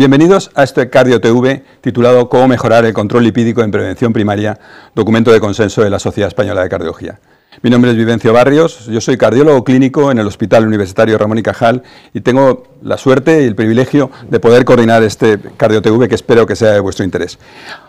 Bienvenidos a este CardioTV titulado Cómo mejorar el control lipídico en prevención primaria, documento de consenso de la Sociedad Española de Cardiología. Mi nombre es Vivencio Barrios, yo soy cardiólogo clínico en el Hospital Universitario Ramón y Cajal y tengo la suerte y el privilegio de poder coordinar este CardioTV que espero que sea de vuestro interés.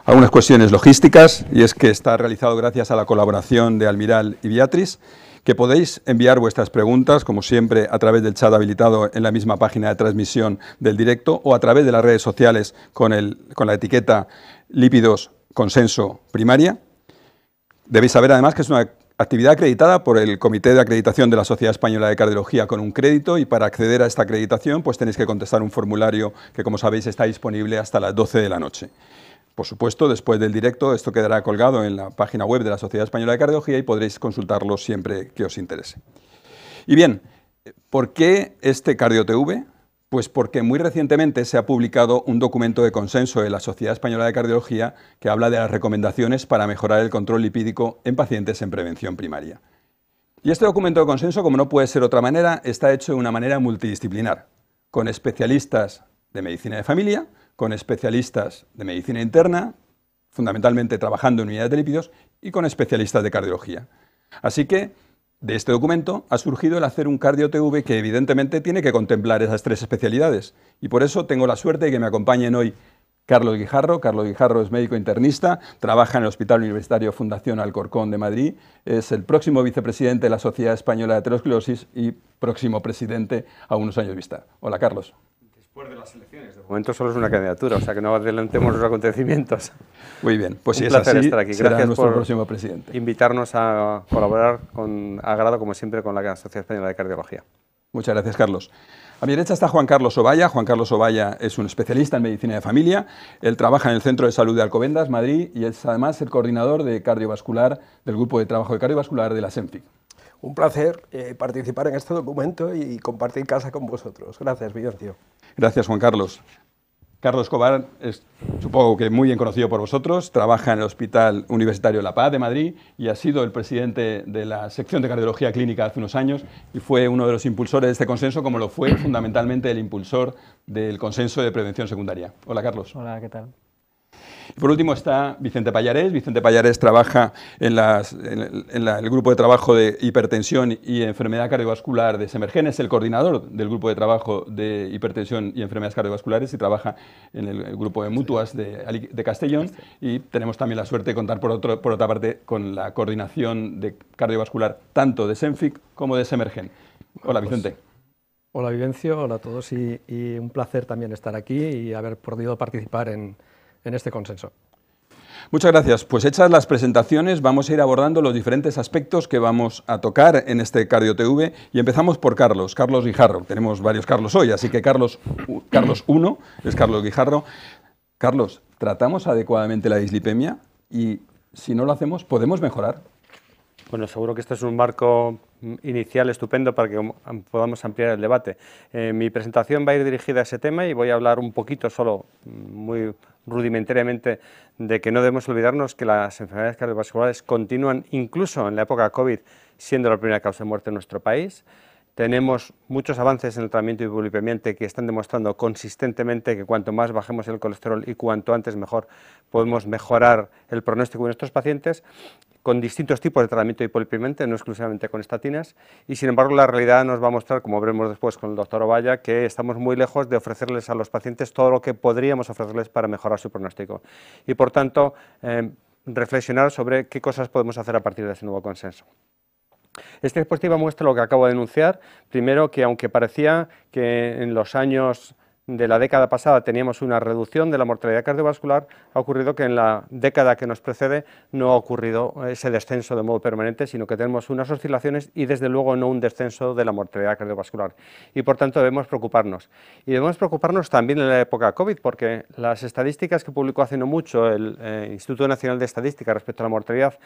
Algunas cuestiones logísticas y es que está realizado gracias a la colaboración de Almiral y Beatriz que podéis enviar vuestras preguntas, como siempre, a través del chat habilitado en la misma página de transmisión del directo o a través de las redes sociales con, la etiqueta lípidos consenso primaria. Debéis saber además que es una actividad acreditada por el Comité de Acreditación de la Sociedad Española de Cardiología con un crédito y para acceder a esta acreditación pues tenéis que contestar un formulario que como sabéis está disponible hasta las 12 de la noche. Por supuesto, después del directo esto quedará colgado en la página web de la Sociedad Española de Cardiología y podréis consultarlo siempre que os interese. Y bien, ¿por qué este CardioTV? Pues porque muy recientemente se ha publicado un documento de consenso de la Sociedad Española de Cardiología que habla de las recomendaciones para mejorar el control lipídico en pacientes en prevención primaria. Y este documento de consenso, como no puede ser otra manera, está hecho de una manera multidisciplinar, con especialistas de medicina de familia, con especialistas de medicina interna, fundamentalmente trabajando en unidades de lípidos, y con especialistas de cardiología. Así que de este documento ha surgido el hacer un cardio-TV que evidentemente tiene que contemplar esas tres especialidades. Y por eso tengo la suerte de que me acompañen hoy Carlos Guijarro. Carlos Guijarro es médico internista, trabaja en el Hospital Universitario Fundación Alcorcón de Madrid, es el próximo vicepresidente de la Sociedad Española de Aterosclerosis y próximo presidente a unos años vista. Hola, Carlos después de las elecciones. De momento solo es una candidatura, o sea que no adelantemos los acontecimientos. Muy bien, pues Un placer estar aquí. Será nuestro próximo presidente. invitarnos a colaborar con agrado, como siempre, con la Asociación Española de Cardiología. Muchas gracias, Carlos. A mi derecha está Juan Carlos Ovalla. Juan Carlos Ovalla es un especialista en medicina de familia. Él trabaja en el Centro de Salud de Alcobendas, Madrid, y es además el coordinador de cardiovascular del Grupo de Trabajo de Cardiovascular de la SEMFIC un placer eh, participar en este documento y compartir casa con vosotros. Gracias, Villancio. Gracias, Juan Carlos. Carlos Cobar es, supongo que muy bien conocido por vosotros, trabaja en el Hospital Universitario La Paz de Madrid y ha sido el presidente de la sección de cardiología clínica hace unos años y fue uno de los impulsores de este consenso, como lo fue fundamentalmente el impulsor del consenso de prevención secundaria. Hola, Carlos. Hola, ¿qué tal? Y por último está Vicente Pallarés. Vicente Pallarés trabaja en, el grupo de trabajo de hipertensión y enfermedad cardiovascular de Semergen, es el coordinador del grupo de trabajo de hipertensión y enfermedades cardiovasculares y trabaja en el, grupo de mutuas de, Castellón. Y tenemos también la suerte de contar por, otra parte con la coordinación de cardiovascular tanto de Senfic como de Semergen. Hola pues, Vicente. Hola Vivencio, hola a todos y, un placer también estar aquí y haber podido participar en, en este consenso. Muchas gracias. Pues hechas las presentaciones, vamos a ir abordando los diferentes aspectos que vamos a tocar en este Cardio y empezamos por Carlos, Carlos Guijarro. Tenemos varios Carlos hoy, así que Carlos, Carlos 1 es Carlos Guijarro. Carlos, ¿tratamos adecuadamente la dislipemia? Y si no lo hacemos, ¿podemos mejorar? Bueno, seguro que este es un marco inicial estupendo para que podamos ampliar el debate. Eh, mi presentación va a ir dirigida a ese tema y voy a hablar un poquito solo, mm, muy rudimentariamente, de que no debemos olvidarnos que las enfermedades cardiovasculares continúan incluso en la época COVID siendo la primera causa de muerte en nuestro país. Tenemos muchos avances en el tratamiento hipolipemiante que están demostrando consistentemente que cuanto más bajemos el colesterol y cuanto antes mejor podemos mejorar el pronóstico de nuestros pacientes con distintos tipos de tratamiento hipolipemiante, no exclusivamente con estatinas, y sin embargo la realidad nos va a mostrar, como veremos después con el doctor Ovalla, que estamos muy lejos de ofrecerles a los pacientes todo lo que podríamos ofrecerles para mejorar su pronóstico. Y por tanto, eh, reflexionar sobre qué cosas podemos hacer a partir de ese nuevo consenso. Esta diapositiva muestra lo que acabo de denunciar. Primero, que aunque parecía que en los años de la década pasada teníamos una reducción de la mortalidad cardiovascular, ha ocurrido que en la década que nos precede no ha ocurrido ese descenso de modo permanente, sino que tenemos unas oscilaciones y desde luego no un descenso de la mortalidad cardiovascular. Y por tanto debemos preocuparnos. Y debemos preocuparnos también en la época COVID, porque las estadísticas que publicó hace no mucho el eh, Instituto Nacional de Estadística respecto a la mortalidad,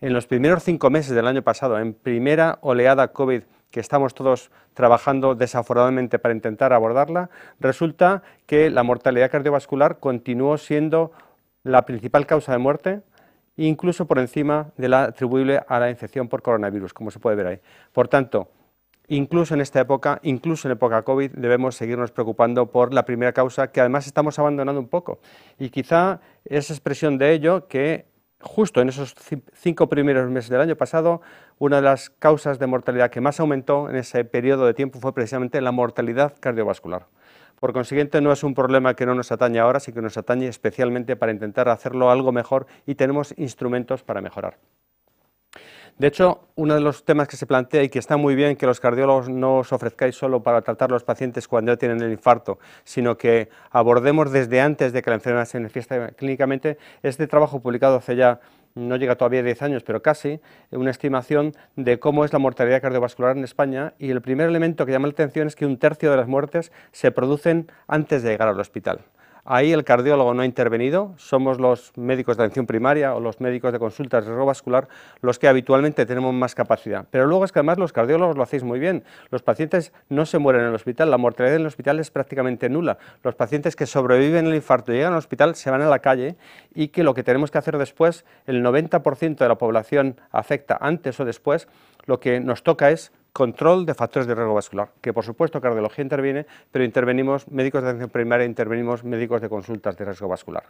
en los primeros cinco meses del año pasado, en primera oleada COVID, que estamos todos trabajando desaforadamente para intentar abordarla, resulta que la mortalidad cardiovascular continuó siendo la principal causa de muerte, incluso por encima de la atribuible a la infección por coronavirus, como se puede ver ahí. Por tanto, incluso en esta época, incluso en época COVID, debemos seguirnos preocupando por la primera causa, que además estamos abandonando un poco. Y quizá es expresión de ello que justo en esos cinco primeros meses del año pasado, una de las causas de mortalidad que más aumentó en ese periodo de tiempo fue precisamente la mortalidad cardiovascular. Por consiguiente, no es un problema que no nos atañe ahora, sino que nos atañe especialmente para intentar hacerlo algo mejor y tenemos instrumentos para mejorar. De hecho, uno de los temas que se plantea y que está muy bien que los cardiólogos no os ofrezcáis solo para tratar a los pacientes cuando ya tienen el infarto, sino que abordemos desde antes de que la enfermedad se manifieste clínicamente, este trabajo publicado hace ya no llega todavía a 10 años, pero casi, una estimación de cómo es la mortalidad cardiovascular en España y el primer elemento que llama la atención es que un tercio de las muertes se producen antes de llegar al hospital. Ahí el cardiólogo no ha intervenido, somos los médicos de atención primaria o los médicos de riesgo vascular los que habitualmente tenemos más capacidad. Pero luego es que además los cardiólogos lo hacéis muy bien. Los pacientes no se mueren en el hospital, la mortalidad en el hospital es prácticamente nula. Los pacientes que sobreviven al infarto y llegan al hospital se van a la calle y que lo que tenemos que hacer después, el 90% de la población afecta antes o después, lo que nos toca es control de factores de riesgo vascular, que por supuesto cardiología interviene, pero intervenimos médicos de atención primaria, intervenimos médicos de consultas de riesgo vascular.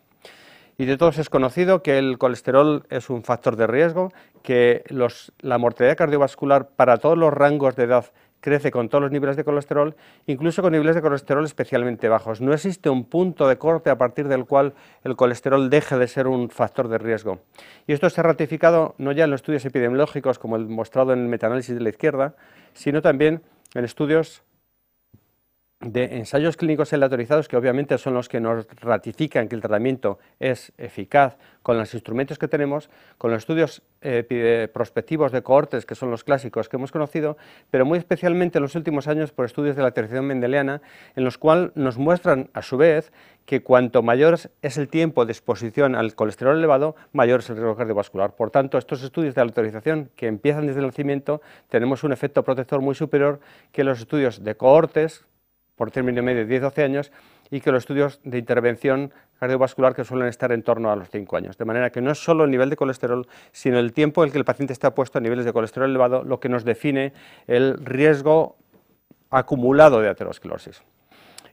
Y de todos es conocido que el colesterol es un factor de riesgo, que los, la mortalidad cardiovascular para todos los rangos de edad crece con todos los niveles de colesterol, incluso con niveles de colesterol especialmente bajos. No existe un punto de corte a partir del cual el colesterol deje de ser un factor de riesgo. Y esto se ha ratificado no ya en los estudios epidemiológicos como el mostrado en el metanálisis de la izquierda, sino también en estudios de ensayos clínicos aleatorizados, que obviamente son los que nos ratifican que el tratamiento es eficaz con los instrumentos que tenemos, con los estudios eh, eh, prospectivos de cohortes, que son los clásicos que hemos conocido, pero muy especialmente en los últimos años por estudios de la terción mendeliana, en los cuales nos muestran a su vez que cuanto mayor es el tiempo de exposición al colesterol elevado, mayor es el riesgo cardiovascular. Por tanto, estos estudios de autorización que empiezan desde el nacimiento, tenemos un efecto protector muy superior que los estudios de cohortes, por término medio 10-12 años y que los estudios de intervención cardiovascular que suelen estar en torno a los 5 años. De manera que no es solo el nivel de colesterol, sino el tiempo en el que el paciente está puesto a niveles de colesterol elevado lo que nos define el riesgo acumulado de aterosclerosis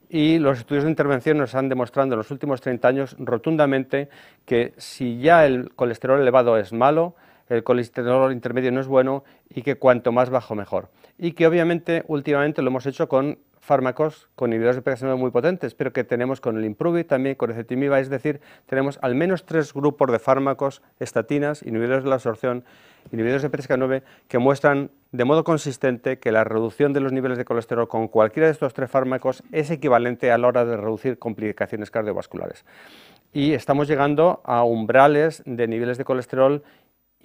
y los estudios de intervención nos han demostrado en los últimos 30 años rotundamente que si ya el colesterol elevado es malo, el colesterol intermedio no es bueno y que cuanto más bajo mejor. Y que obviamente últimamente lo hemos hecho con fármacos con inhibidores de PCSK9 muy potentes, pero que tenemos con el Improvi, también con el CETIMIVA, es decir, tenemos al menos tres grupos de fármacos, estatinas, inhibidores de la absorción, inhibidores de PSK9, que muestran de modo consistente que la reducción de los niveles de colesterol con cualquiera de estos tres fármacos es equivalente a la hora de reducir complicaciones cardiovasculares. Y estamos llegando a umbrales de niveles de colesterol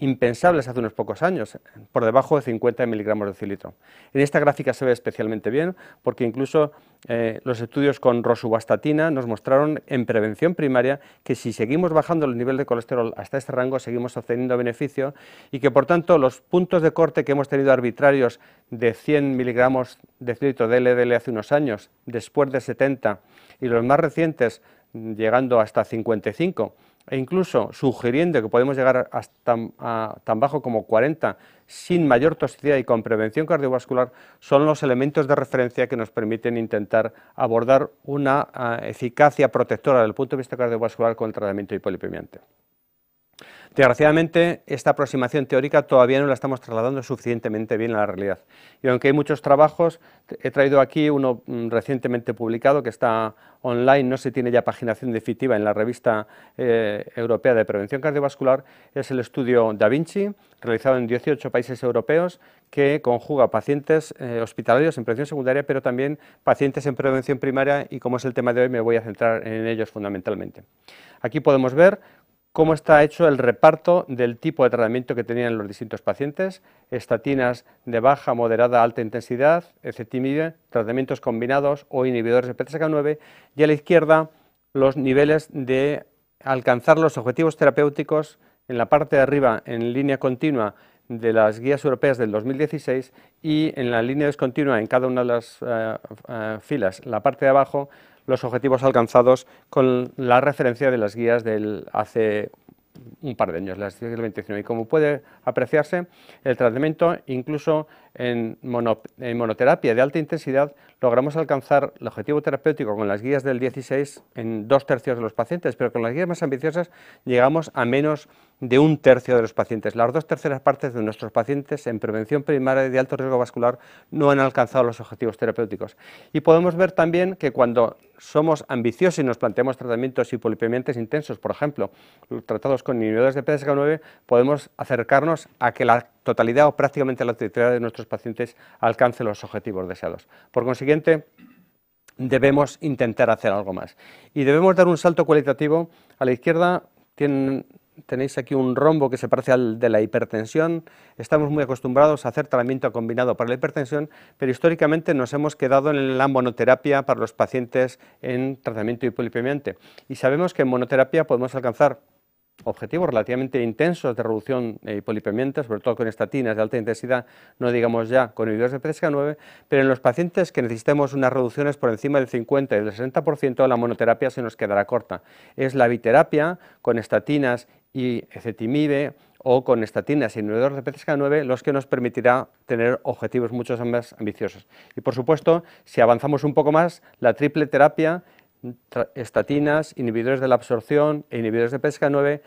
impensables hace unos pocos años, por debajo de 50 miligramos de cilitro. En esta gráfica se ve especialmente bien porque incluso eh, los estudios con rosubastatina nos mostraron en prevención primaria que si seguimos bajando el nivel de colesterol hasta este rango seguimos obteniendo beneficio y que por tanto los puntos de corte que hemos tenido arbitrarios de 100 miligramos de cilitro de LDL hace unos años, después de 70 y los más recientes llegando hasta 55, e incluso sugiriendo que podemos llegar hasta a, tan bajo como 40 sin mayor toxicidad y con prevención cardiovascular, son los elementos de referencia que nos permiten intentar abordar una ah, eficacia protectora desde el punto de vista cardiovascular con el tratamiento hipolipemiante. Desgraciadamente, esta aproximación teórica todavía no la estamos trasladando suficientemente bien a la realidad. Y aunque hay muchos trabajos, he traído aquí uno mm, recientemente publicado que está online, no se tiene ya paginación definitiva en la revista eh, europea de prevención cardiovascular, es el estudio Da Vinci, realizado en 18 países europeos, que conjuga pacientes eh, hospitalarios en prevención secundaria, pero también pacientes en prevención primaria y como es el tema de hoy me voy a centrar en ellos fundamentalmente. Aquí podemos ver cómo está hecho el reparto del tipo de tratamiento que tenían los distintos pacientes, estatinas de baja, moderada, alta intensidad, etc. tratamientos combinados o inhibidores de PTSK9 y a la izquierda los niveles de alcanzar los objetivos terapéuticos en la parte de arriba en línea continua de las guías europeas del 2016 y en la línea discontinua, en cada una de las eh, eh, filas, la parte de abajo, los objetivos alcanzados con la referencia de las guías del hace un par de años, las del 2019. Y como puede apreciarse, el tratamiento, incluso en, monoterapia de alta intensidad, logramos alcanzar el objetivo terapéutico con las guías del 16 en dos tercios de los pacientes, pero con las guías más ambiciosas llegamos a menos de un tercio de los pacientes. Las dos terceras partes de nuestros pacientes en prevención primaria de alto riesgo vascular no han alcanzado los objetivos terapéuticos. Y podemos ver también que cuando somos ambiciosos y nos planteamos tratamientos hipolipemiantes intensos, por ejemplo, tratados con inhibidores de PSK9, podemos acercarnos a que la totalidad o prácticamente la totalidad de nuestros pacientes alcance los objetivos deseados. Por consiguiente, debemos intentar hacer algo más. Y debemos dar un salto cualitativo. A la izquierda tienen tenéis aquí un rombo que se parece al de la hipertensión. Estamos muy acostumbrados a hacer tratamiento combinado para la hipertensión, pero históricamente nos hemos quedado en la monoterapia para los pacientes en tratamiento hipolipemiante. Y sabemos que en monoterapia podemos alcanzar objetivos relativamente intensos de reducción hipolipemiante, sobre todo con estatinas de alta intensidad, no digamos ya con inhibidores de PCSK9, pero en los pacientes que necesitemos unas reducciones por encima del 50 y del 60%, la monoterapia se nos quedará corta. Es la biterapia con estatinas y cetimibe o con estatinas e inhibidores de PCSK9, los que nos permitirá tener objetivos mucho más ambiciosos. Y por supuesto, si avanzamos un poco más, la triple terapia, estatinas, inhibidores de la absorción e inhibidores de PCSK9,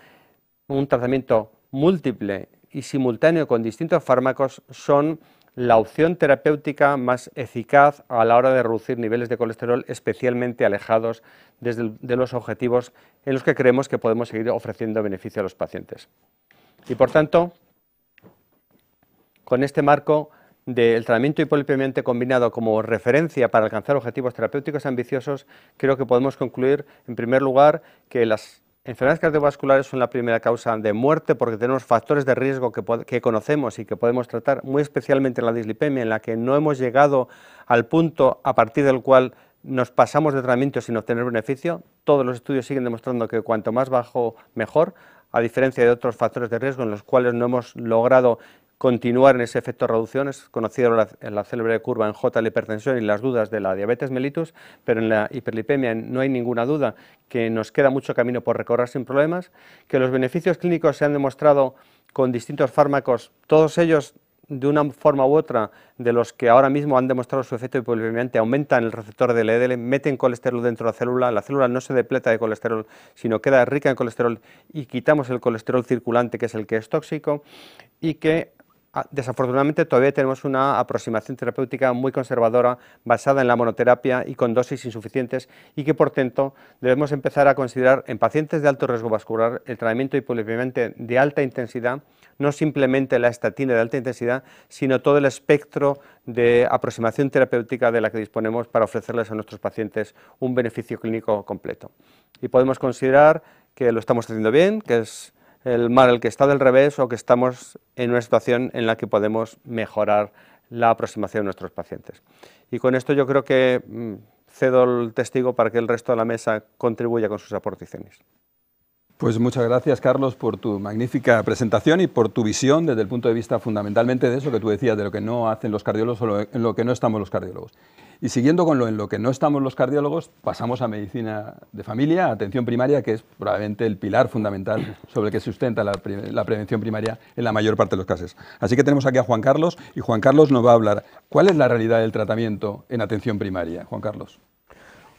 un tratamiento múltiple y simultáneo con distintos fármacos son la opción terapéutica más eficaz a la hora de reducir niveles de colesterol especialmente alejados de los objetivos en los que creemos que podemos seguir ofreciendo beneficio a los pacientes. Y por tanto, con este marco del tratamiento hipolipemiante combinado como referencia para alcanzar objetivos terapéuticos ambiciosos, creo que podemos concluir, en primer lugar, que las Enfermedades cardiovasculares son la primera causa de muerte porque tenemos factores de riesgo que, conocemos y que podemos tratar, muy especialmente la dislipemia, en la que no hemos llegado al punto a partir del cual nos pasamos de tratamiento sin obtener beneficio. Todos los estudios siguen demostrando que cuanto más bajo, mejor, a diferencia de otros factores de riesgo en los cuales no hemos logrado continuar en ese efecto reducción, es conocido la, en la célebre curva en J la hipertensión y las dudas de la diabetes mellitus, pero en la hiperlipemia no hay ninguna duda que nos queda mucho camino por recorrer sin problemas, que los beneficios clínicos se han demostrado con distintos fármacos, todos ellos de una forma u otra de los que ahora mismo han demostrado su efecto hiperlipemia, aumentan el receptor de EDL, meten colesterol dentro de la célula, la célula no se depleta de colesterol, sino queda rica en colesterol y quitamos el colesterol circulante, que es el que es tóxico, y que Ah, desafortunadamente todavía tenemos una aproximación terapéutica muy conservadora basada en la monoterapia y con dosis insuficientes y que por tanto debemos empezar a considerar en pacientes de alto riesgo vascular el tratamiento hipolipemiante de alta intensidad, no simplemente la estatina de alta intensidad, sino todo el espectro de aproximación terapéutica de la que disponemos para ofrecerles a nuestros pacientes un beneficio clínico completo. Y podemos considerar que lo estamos haciendo bien, que es el mar el que está del revés o que estamos en una situación en la que podemos mejorar la aproximación de nuestros pacientes. Y con esto yo creo que mm, cedo el testigo para que el resto de la mesa contribuya con sus aportaciones. Pues muchas gracias, Carlos, por tu magnífica presentación y por tu visión desde el punto de vista fundamentalmente de eso que tú decías, de lo que no hacen los cardiólogos o en lo que no estamos los cardiólogos. Y siguiendo con lo en lo que no estamos los cardiólogos, pasamos a medicina de familia, atención primaria, que es probablemente el pilar fundamental sobre el que se sustenta la, la prevención primaria en la mayor parte de los casos. Así que tenemos aquí a Juan Carlos y Juan Carlos nos va a hablar cuál es la realidad del tratamiento en atención primaria. Juan Carlos.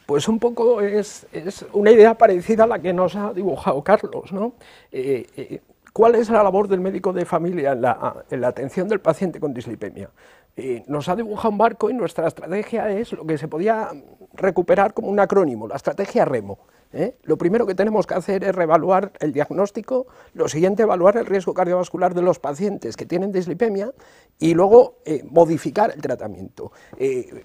Pues un poco es, una idea parecida a la que nos ha dibujado Carlos, ¿no? Eh, eh, ¿Cuál es la labor del médico de familia en la, atención del paciente con dislipemia? Eh, nos ha dibujado un barco y nuestra estrategia es lo que se podía recuperar como un acrónimo, la estrategia remo. ¿eh? Lo primero que tenemos que hacer es reevaluar el diagnóstico, lo siguiente evaluar el riesgo cardiovascular de los pacientes que tienen dislipemia y luego eh, modificar el tratamiento. Eh,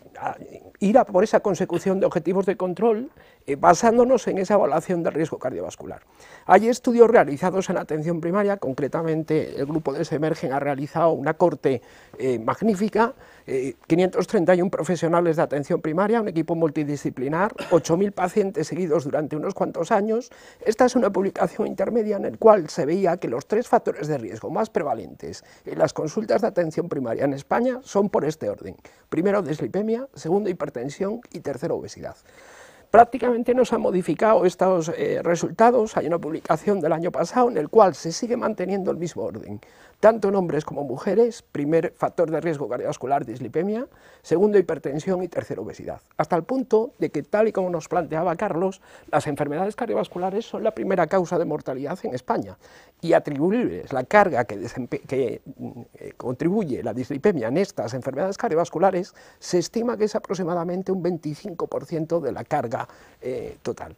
ir a por esa consecución de objetivos de control basándonos en esa evaluación del riesgo cardiovascular. Hay estudios realizados en atención primaria, concretamente el grupo de Semergen ha realizado una corte magnífica 531 eh, profesionales de atención primaria, un equipo multidisciplinar, 8.000 pacientes seguidos durante unos cuantos años. Esta es una publicación intermedia en la cual se veía que los tres factores de riesgo más prevalentes en las consultas de atención primaria en España son por este orden. Primero, deslipemia, segundo, hipertensión y tercero, obesidad prácticamente no se han modificado estos eh, resultados. Hay una publicación del año pasado en el cual se sigue manteniendo el mismo orden tanto en hombres como mujeres, primer factor de riesgo cardiovascular, dislipemia, segundo hipertensión y tercero obesidad, hasta el punto de que, tal y como nos planteaba Carlos, las enfermedades cardiovasculares son la primera causa de mortalidad en España y atribuibles la carga que, eh, contribuye la dislipemia en estas enfermedades cardiovasculares, se estima que es aproximadamente un 25% de la carga eh, total.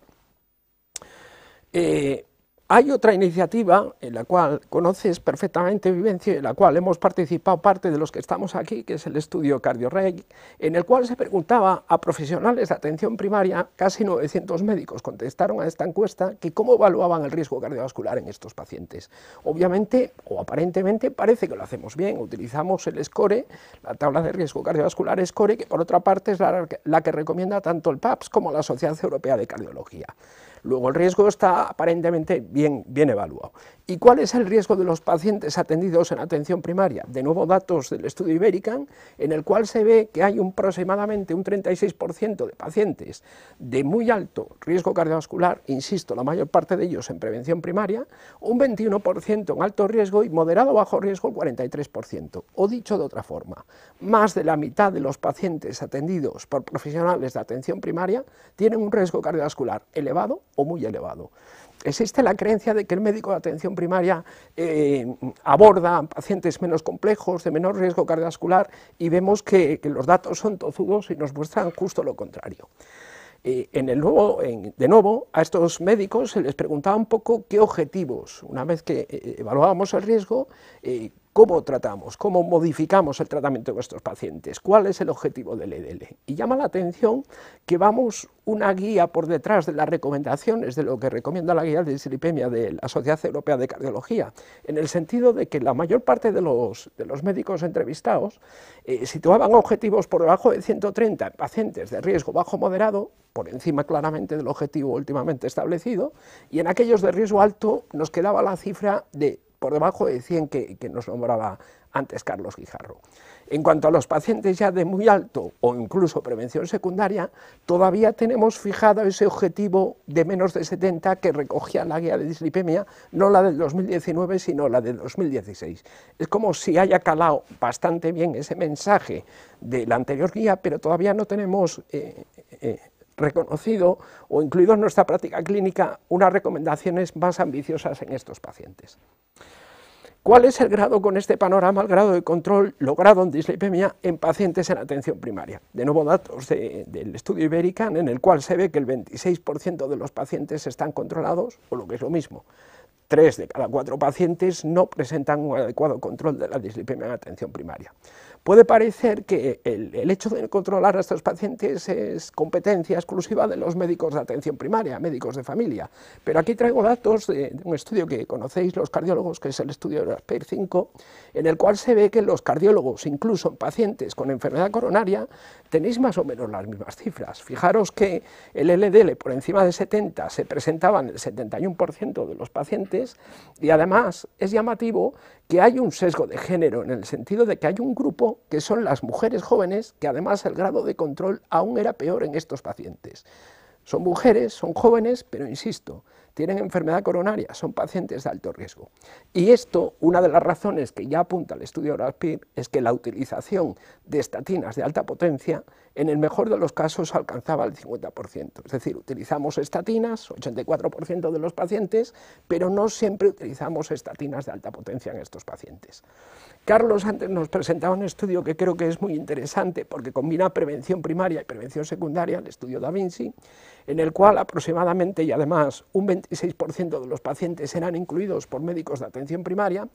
Eh, hay otra iniciativa en la cual conoces perfectamente Vivencio, en la cual hemos participado parte de los que estamos aquí, que es el estudio CardioReg, en el cual se preguntaba a profesionales de atención primaria, casi 900 médicos contestaron a esta encuesta, que cómo evaluaban el riesgo cardiovascular en estos pacientes. Obviamente, o aparentemente, parece que lo hacemos bien, utilizamos el SCORE, la tabla de riesgo cardiovascular SCORE, que por otra parte es la, que recomienda tanto el PAPS como la Asociación Europea de Cardiología. Luego el riesgo está aparentemente bien, bien evaluado. ¿Y cuál es el riesgo de los pacientes atendidos en atención primaria? De nuevo, datos del estudio Iberican, en el cual se ve que hay aproximadamente un 36% de pacientes de muy alto riesgo cardiovascular, insisto, la mayor parte de ellos en prevención primaria, un 21% en alto riesgo y moderado o bajo riesgo el 43%. O dicho de otra forma, más de la mitad de los pacientes atendidos por profesionales de atención primaria tienen un riesgo cardiovascular elevado o muy elevado existe la creencia de que el médico de atención primaria eh, aborda pacientes menos complejos, de menor riesgo cardiovascular, y vemos que, los datos son tozudos y nos muestran justo lo contrario. Eh, de nuevo, a estos médicos se les preguntaba un poco qué objetivos, una vez que eh, evaluábamos el riesgo, cómo tratamos, cómo modificamos el tratamiento de nuestros pacientes, cuál es el objetivo del EDL. Y llama la atención que vamos una guía por detrás de las recomendaciones de lo que recomienda la guía de dislipemia de la Sociedad Europea de Cardiología, en el sentido de que la mayor parte de los, de los médicos entrevistados eh, situaban objetivos por debajo de 130 en pacientes de riesgo bajo moderado, por encima claramente del objetivo últimamente establecido, y en aquellos de riesgo alto nos quedaba la cifra de por debajo de 100 que, nos nombraba antes Carlos Guijarro. En cuanto a los pacientes ya de muy alto o incluso prevención secundaria, todavía tenemos fijado ese objetivo de menos de 70 que recogía la guía de dislipemia, no la del 2019, sino la del 2016. Es como si haya calado bastante bien ese mensaje de la anterior guía, pero todavía no tenemos... Eh, eh, reconocido o incluido en nuestra práctica clínica unas recomendaciones más ambiciosas en estos pacientes. ¿Cuál es el grado con este panorama, el grado de control logrado en dislipemia en pacientes en atención primaria? De nuevo, datos del estudio Iberican, en el cual se ve que el 26% de los pacientes están controlados, o lo que es lo mismo, 3 de cada 4 pacientes no presentan un adecuado control de la dislipemia en atención primaria. Puede parecer que el, hecho de controlar a estos pacientes es competencia exclusiva de los médicos de atención primaria, médicos de familia, pero aquí traigo datos de, un estudio que conocéis los cardiólogos, que es el estudio de PER 5, en el cual se ve que los cardiólogos, incluso en pacientes con enfermedad coronaria, tenéis más o menos las mismas cifras. Fijaros que el LDL por encima de 70 se presentaba en el 71% de los pacientes y además es llamativo que hay un sesgo de género, en el sentido de que hay un grupo que son las mujeres jóvenes, que además el grado de control aún era peor en estos pacientes. Son mujeres, son jóvenes, pero insisto, tienen enfermedad coronaria, son pacientes de alto riesgo. Y esto, una de las razones que ya apunta el estudio ORASPIR es que la utilización de estatinas de alta potencia, en el mejor de los casos, alcanzaba el 50%. Es decir, utilizamos estatinas, 84% de los pacientes, pero no siempre utilizamos estatinas de alta potencia en estos pacientes. Carlos antes nos presentaba un estudio que creo que es muy interesante porque combina prevención primaria y prevención secundaria, el estudio Da Vinci, en el cual aproximadamente y además un 26% de los pacientes eran incluidos por médicos de atención primaria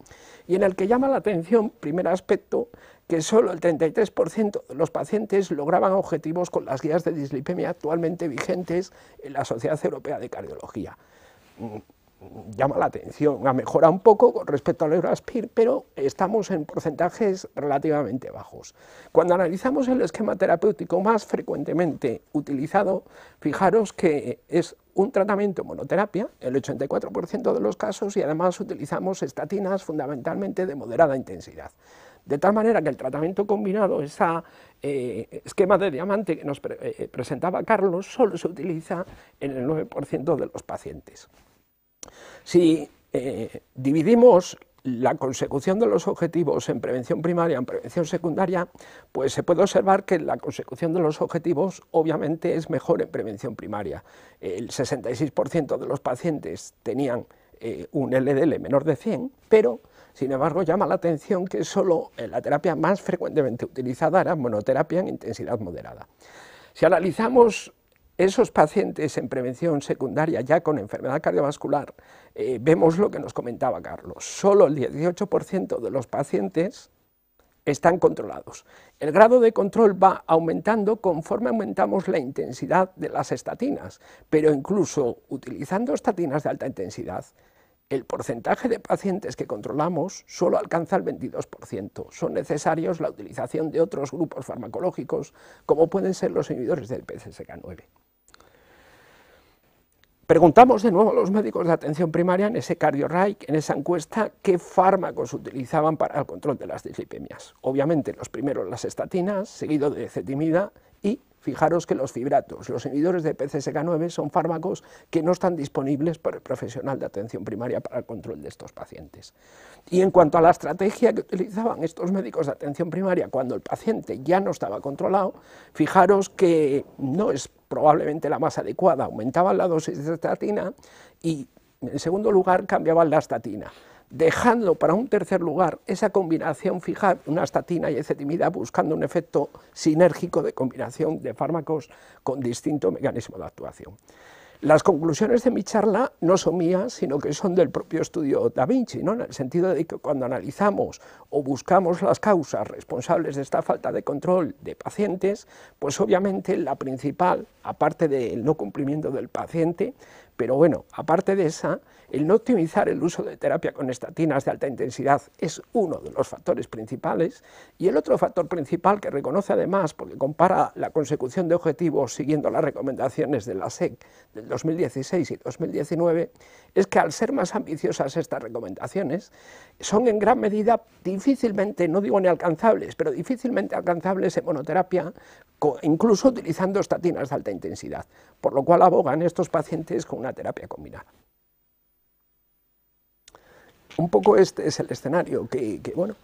y en el que llama la atención, primer aspecto, que solo el 33% de los pacientes lograban objetivos con las guías de dislipemia actualmente vigentes en la Sociedad Europea de Cardiología llama la atención, ha mejorado un poco con respecto al Euraspir, pero estamos en porcentajes relativamente bajos. Cuando analizamos el esquema terapéutico más frecuentemente utilizado, fijaros que es un tratamiento monoterapia, el 84% de los casos, y además utilizamos estatinas fundamentalmente de moderada intensidad. De tal manera que el tratamiento combinado, ese eh, esquema de diamante que nos eh, presentaba Carlos, solo se utiliza en el 9% de los pacientes. Si eh, dividimos la consecución de los objetivos en prevención primaria, en prevención secundaria, pues se puede observar que la consecución de los objetivos obviamente es mejor en prevención primaria. El 66% de los pacientes tenían eh, un LDL menor de 100, pero sin embargo llama la atención que solo la terapia más frecuentemente utilizada era monoterapia en intensidad moderada. Si analizamos esos pacientes en prevención secundaria ya con enfermedad cardiovascular, eh, vemos lo que nos comentaba Carlos, solo el 18% de los pacientes están controlados. El grado de control va aumentando conforme aumentamos la intensidad de las estatinas, pero incluso utilizando estatinas de alta intensidad, el porcentaje de pacientes que controlamos solo alcanza el 22%. Son necesarios la utilización de otros grupos farmacológicos, como pueden ser los inhibidores del PCSK9. Preguntamos de nuevo a los médicos de atención primaria en ese CardioRike, en esa encuesta, qué fármacos utilizaban para el control de las dislipemias. Obviamente los primeros las estatinas, seguido de cetimida y fijaros que los fibratos, los inhibidores de PCSK9 son fármacos que no están disponibles para el profesional de atención primaria para el control de estos pacientes. Y en cuanto a la estrategia que utilizaban estos médicos de atención primaria cuando el paciente ya no estaba controlado, fijaros que no es probablemente la más adecuada, aumentaban la dosis de estatina y, en segundo lugar, cambiaban la estatina dejando para un tercer lugar esa combinación fija, una estatina y ecetimida, buscando un efecto sinérgico de combinación de fármacos con distinto mecanismo de actuación. Las conclusiones de mi charla no son mías, sino que son del propio estudio Da Vinci, ¿no? en el sentido de que cuando analizamos o buscamos las causas responsables de esta falta de control de pacientes, pues obviamente la principal, aparte del no cumplimiento del paciente, pero bueno, aparte de esa, el no optimizar el uso de terapia con estatinas de alta intensidad es uno de los factores principales y el otro factor principal que reconoce además, porque compara la consecución de objetivos siguiendo las recomendaciones de la SEC del 2016 y 2019, es que al ser más ambiciosas estas recomendaciones, son en gran medida difícilmente, no digo inalcanzables, pero difícilmente alcanzables en monoterapia, incluso utilizando estatinas de alta intensidad, por lo cual abogan estos pacientes con una terapia combinada un poco este es el escenario, que, bueno,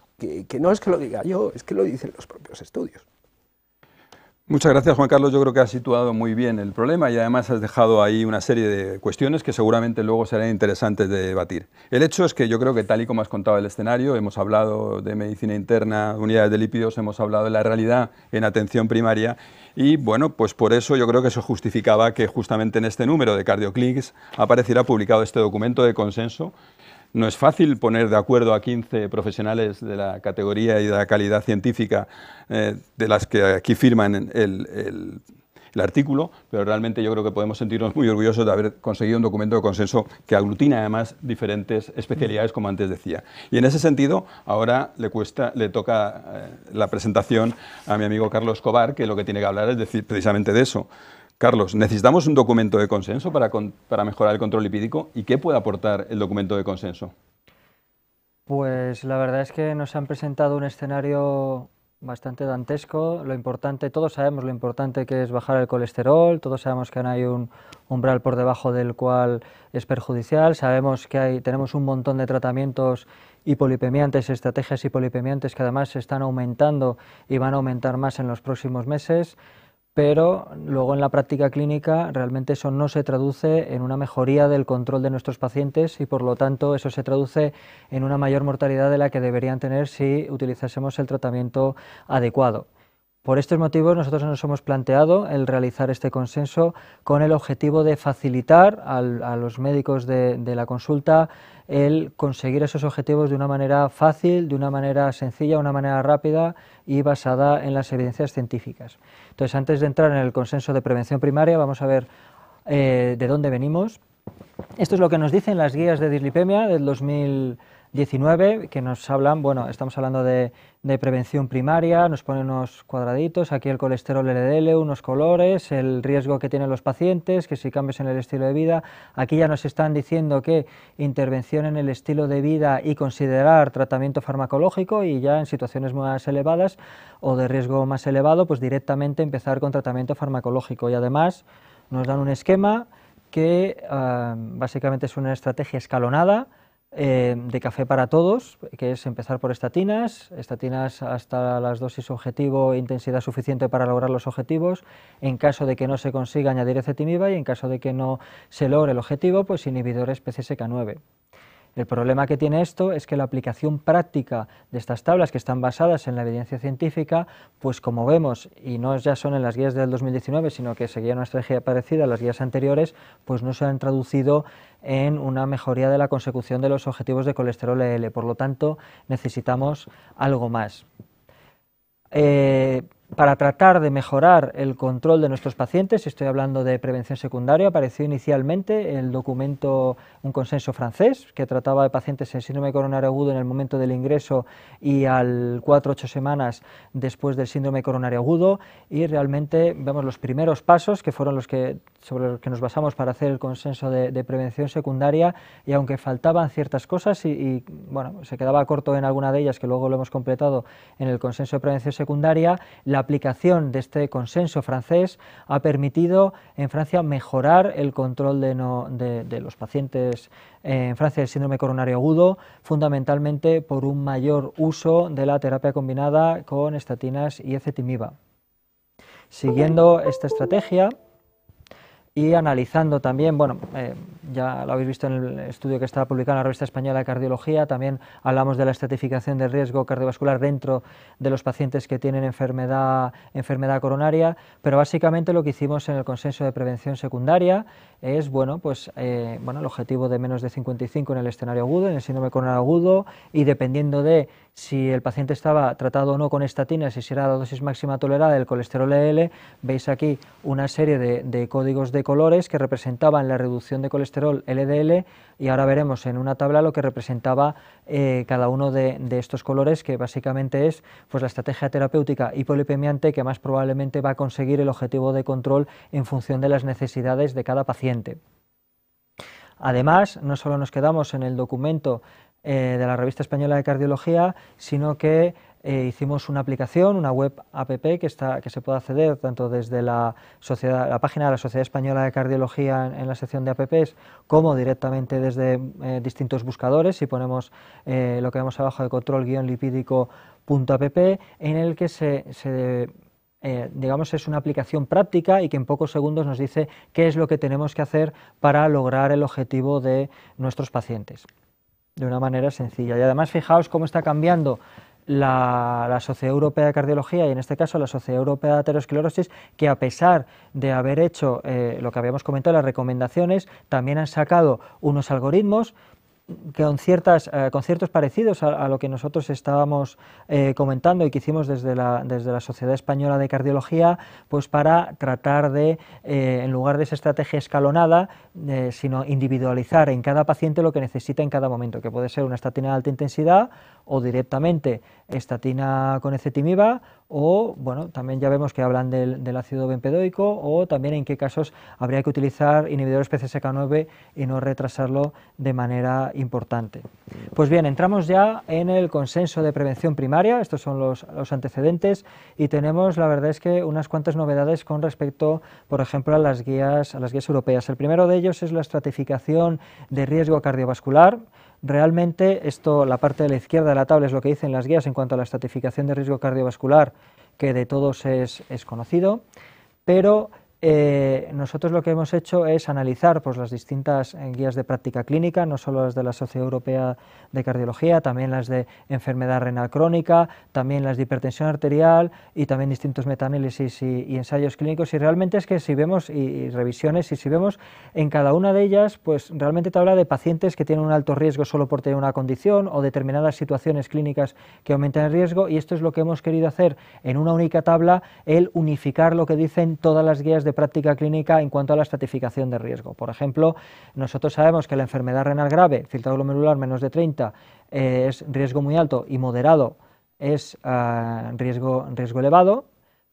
no es que lo diga yo, es que lo dicen los propios estudios. Muchas gracias, Juan Carlos. Yo creo que has situado muy bien el problema y además has dejado ahí una serie de cuestiones que seguramente luego serán interesantes de debatir. El hecho es que yo creo que tal y como has contado el escenario, hemos hablado de medicina interna, unidades de lípidos, hemos hablado de la realidad en atención primaria y bueno, pues por eso yo creo que eso justificaba que justamente en este número de CardioClicks apareciera publicado este documento de consenso no es fácil poner de acuerdo a 15 profesionales de la categoría y de la calidad científica eh, de las que aquí firman el, artículo, pero realmente yo creo que podemos sentirnos muy orgullosos de haber conseguido un documento de consenso que aglutina además diferentes especialidades, como antes decía. Y en ese sentido, ahora le, cuesta, le toca eh, la presentación a mi amigo Carlos Cobar, que lo que tiene que hablar es decir, precisamente de eso. Carlos, necesitamos un documento de consenso para, mejorar el control lipídico y qué puede aportar el documento de consenso. Pues la verdad es que nos han presentado un escenario bastante dantesco. Lo importante, todos sabemos lo importante que es bajar el colesterol, todos sabemos que hay un umbral por debajo del cual es perjudicial, sabemos que hay, tenemos un montón de tratamientos hipolipemiantes, estrategias hipolipemiantes que además se están aumentando y van a aumentar más en los próximos meses pero luego en la práctica clínica realmente eso no se traduce en una mejoría del control de nuestros pacientes y por lo tanto eso se traduce en una mayor mortalidad de la que deberían tener si utilizásemos el tratamiento adecuado. Por estos motivos nosotros nos hemos planteado el realizar este consenso con el objetivo de facilitar a los médicos de la consulta el conseguir esos objetivos de una manera fácil, de una manera sencilla, de una manera rápida y basada en las evidencias científicas. Entonces, antes de entrar en el consenso de prevención primaria, vamos a ver eh, de dónde venimos. Esto es lo que nos dicen las guías de dislipemia del 2000. 19 que nos hablan, bueno, estamos hablando de, prevención primaria, nos ponen unos cuadraditos, aquí el colesterol LDL, unos colores, el riesgo que tienen los pacientes, que si cambias en el estilo de vida, aquí ya nos están diciendo que intervención en el estilo de vida y considerar tratamiento farmacológico y ya en situaciones más elevadas o de riesgo más elevado, pues directamente empezar con tratamiento farmacológico y además nos dan un esquema que ah, básicamente es una estrategia escalonada eh, de café para todos, que es empezar por estatinas, estatinas hasta las dosis objetivo, intensidad suficiente para lograr los objetivos. En caso de que no se consiga añadir cetimiba y en caso de que no se logre el objetivo, pues inhibidores PCSK9. El problema que tiene esto es que la aplicación práctica de estas tablas que están basadas en la evidencia científica, pues como vemos, y no ya son en las guías del 2019, sino que seguía una estrategia parecida a las guías anteriores, pues no se han traducido en una mejoría de la consecución de los objetivos de colesterol e L. Por lo tanto, necesitamos algo más. Eh, para tratar de mejorar el control de nuestros pacientes, estoy hablando de prevención secundaria, apareció inicialmente el documento Un consenso francés, que trataba de pacientes en síndrome coronario agudo en el momento del ingreso y al 4 ocho semanas después del síndrome coronario agudo, y realmente vemos los primeros pasos que fueron los que sobre los que nos basamos para hacer el consenso de, prevención secundaria y aunque faltaban ciertas cosas y, bueno, se quedaba corto en alguna de ellas que luego lo hemos completado en el consenso de prevención secundaria, la aplicación de este consenso francés ha permitido en Francia mejorar el control de, los pacientes en Francia del síndrome coronario agudo, fundamentalmente por un mayor uso de la terapia combinada con estatinas y efetimiba. Siguiendo esta estrategia, y analizando también, bueno, eh, ya lo habéis visto en el estudio que estaba publicado en la revista española de cardiología, también hablamos de la estratificación de riesgo cardiovascular dentro de los pacientes que tienen enfermedad coronaria, pero básicamente lo que hicimos en el consenso de prevención secundaria es bueno, pues, eh, bueno, el objetivo de menos de 55 en el escenario agudo, en el síndrome coronario agudo, y dependiendo de si el paciente estaba tratado o no con estatinas y si era la dosis máxima tolerada del colesterol LDL, e veis aquí una serie de, códigos de colores que representaban la reducción de colesterol LDL y ahora veremos en una tabla lo que representaba eh, cada uno de, estos colores, que básicamente es pues, la estrategia terapéutica hipolipemiante que más probablemente va a conseguir el objetivo de control en función de las necesidades de cada paciente. Además, no solo nos quedamos en el documento eh, de la Revista Española de Cardiología, sino que eh, hicimos una aplicación, una web app que, se puede acceder tanto desde la, página de la Sociedad Española de Cardiología en, la sección de apps como directamente desde eh, distintos buscadores. Si ponemos lo que vemos abajo de control-lipídico.app, en el que se eh, digamos, es una aplicación práctica y que en pocos segundos nos dice qué es lo que tenemos que hacer para lograr el objetivo de nuestros pacientes, de una manera sencilla. Y además, fijaos cómo está cambiando la, Sociedad Europea de Cardiología y en este caso la Sociedad Europea de Aterosclerosis, que a pesar de haber hecho eh, lo que habíamos comentado, las recomendaciones, también han sacado unos algoritmos con, ciertas, eh, ciertos parecidos a, lo que nosotros estábamos eh, comentando y que hicimos desde la, desde la Sociedad Española de Cardiología, pues para tratar de, eh, en lugar de esa estrategia escalonada, sino individualizar en cada paciente lo que necesita en cada momento, que puede ser una estatina de alta intensidad o directamente estatina con ecetimiba o, bueno, también ya vemos que hablan del, ácido benpedoico, o también en qué casos habría que utilizar inhibidores PCSK9 y no retrasarlo de manera importante. Pues bien, entramos ya en el consenso de prevención primaria, estos son los, antecedentes y tenemos la verdad es que unas cuantas novedades con respecto, por ejemplo, a las guías, a las guías europeas. El primero de ellos es la estratificación de riesgo cardiovascular, Realmente, esto, la parte de la izquierda de la tabla es lo que dicen las guías en cuanto a la estratificación de riesgo cardiovascular, que de todos es, es conocido, pero eh, nosotros lo que hemos hecho es analizar pues, las distintas eh, guías de práctica clínica, no solo las de la Sociedad Europea de Cardiología, también las de enfermedad renal crónica, también las de hipertensión arterial y también distintos metanálisis y, ensayos clínicos. Y realmente es que si vemos, y, revisiones, y si vemos en cada una de ellas, pues realmente te habla de pacientes que tienen un alto riesgo solo por tener una condición o determinadas situaciones clínicas que aumentan el riesgo. Y esto es lo que hemos querido hacer en una única tabla, el unificar lo que dicen todas las guías de práctica clínica en cuanto a la estratificación de riesgo. Por ejemplo, nosotros sabemos que la enfermedad renal grave, filtrado glomerular menos de 30, eh, es riesgo muy alto y moderado es ah, riesgo, riesgo elevado,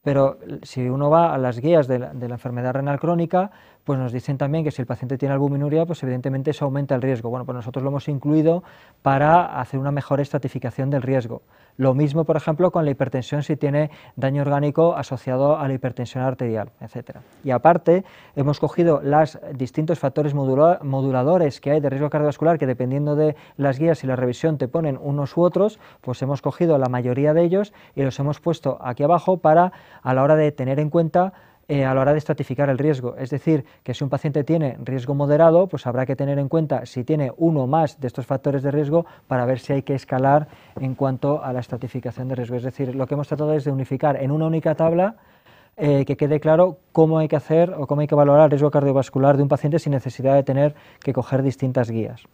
pero si uno va a las guías de la enfermedad renal crónica, pues nos dicen también que si el paciente tiene albuminuria, pues evidentemente eso aumenta el riesgo. Bueno, pues nosotros lo hemos incluido para hacer una mejor estratificación del riesgo. Lo mismo, por ejemplo, con la hipertensión si tiene daño orgánico asociado a la hipertensión arterial, etcétera. Y aparte, hemos cogido los distintos factores moduladores que hay de riesgo cardiovascular, que dependiendo de las guías y la revisión te ponen unos u otros, pues hemos cogido la mayoría de ellos y los hemos puesto aquí abajo para, a la hora de tener en cuenta eh, a la hora de estratificar el riesgo. Es decir, que si un paciente tiene riesgo moderado, pues habrá que tener en cuenta si tiene uno o más de estos factores de riesgo para ver si hay que escalar en cuanto a la estratificación de riesgo. Es decir, lo que hemos tratado es de unificar en una única tabla eh, que quede claro cómo hay que hacer o cómo hay que valorar el riesgo cardiovascular de un paciente sin necesidad de tener que coger distintas guías.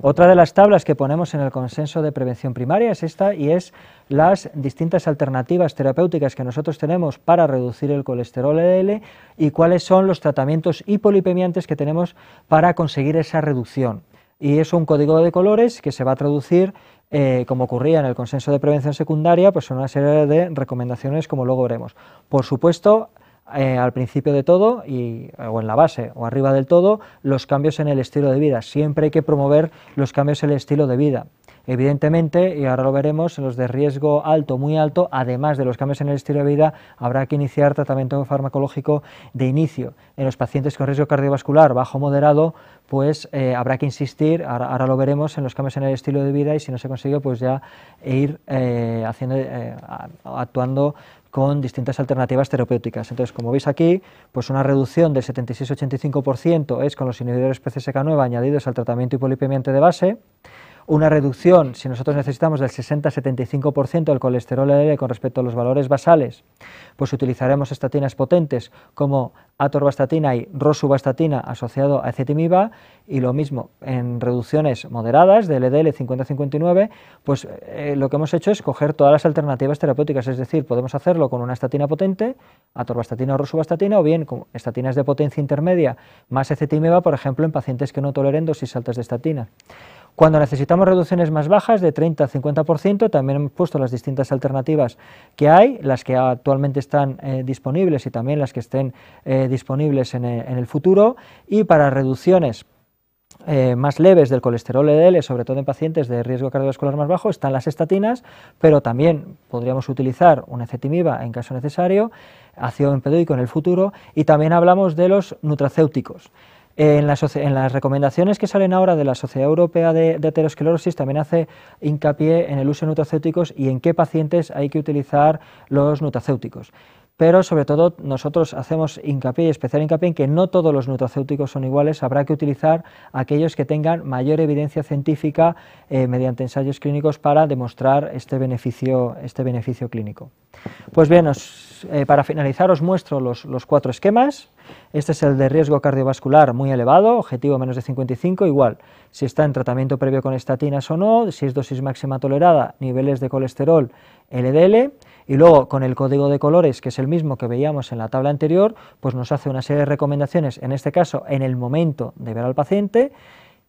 Otra de las tablas que ponemos en el consenso de prevención primaria es esta y es las distintas alternativas terapéuticas que nosotros tenemos para reducir el colesterol LDL y cuáles son los tratamientos hipolipemiantes que tenemos para conseguir esa reducción. Y es un código de colores que se va a traducir, eh, como ocurría en el consenso de prevención secundaria, pues en una serie de recomendaciones como luego veremos. Por supuesto, eh, al principio de todo y, eh, o en la base o arriba del todo los cambios en el estilo de vida. Siempre hay que promover los cambios en el estilo de vida. Evidentemente, y ahora lo veremos, los de riesgo alto, muy alto, además de los cambios en el estilo de vida, habrá que iniciar tratamiento farmacológico de inicio. En los pacientes con riesgo cardiovascular bajo moderado, pues eh, habrá que insistir, ahora, lo veremos, en los cambios en el estilo de vida y si no se consigue, pues ya e ir haciendo, actuando con distintas alternativas terapéuticas. Entonces, como veis aquí, pues una reducción del 76-85% es con los inhibidores PCSK9 añadidos al tratamiento hipolipemiante de base una reducción, si nosotros necesitamos del 60-75% del colesterol LDL con respecto a los valores basales, pues utilizaremos estatinas potentes como atorvastatina y rosuvastatina asociado a cetimiba y lo mismo en reducciones moderadas de LDL 50-59, pues eh, lo que hemos hecho es coger todas las alternativas terapéuticas, es decir, podemos hacerlo con una estatina potente, atorvastatina o rosuvastatina, o bien con estatinas de potencia intermedia más cetimiba, por ejemplo, en pacientes que no toleren dosis altas de estatina. Cuando necesitamos reducciones más bajas de 30 a 50%, también hemos puesto las distintas alternativas que hay, las que actualmente están eh, disponibles y también las que estén eh, disponibles eh, en, el futuro. Y para reducciones más leves del colesterol LDL, e sobre todo en pacientes de riesgo cardiovascular más bajo, están las estatinas, pero también podríamos utilizar una efetimiba en caso necesario, ácido empedoico en el futuro, y también hablamos de los nutracéuticos. En las, recomendaciones que salen ahora de la Sociedad Europea de, de Aterosclerosis también hace hincapié en el uso de nutracéuticos y en qué pacientes hay que utilizar los nutracéuticos pero sobre todo nosotros hacemos hincapié y especial hincapié en que no todos los nutracéuticos son iguales, habrá que utilizar aquellos que tengan mayor evidencia científica eh, mediante ensayos clínicos para demostrar este beneficio, este beneficio clínico. Pues bien, eh, para finalizar os muestro los cuatro esquemas. Este es el de riesgo cardiovascular muy elevado, objetivo menos de 55, igual si está en tratamiento previo con estatinas o no, si es dosis máxima tolerada, niveles de colesterol LDL, y luego con el código de colores, que es el mismo que veíamos en la tabla anterior, pues nos hace una serie de recomendaciones, en este caso en el momento de ver al paciente,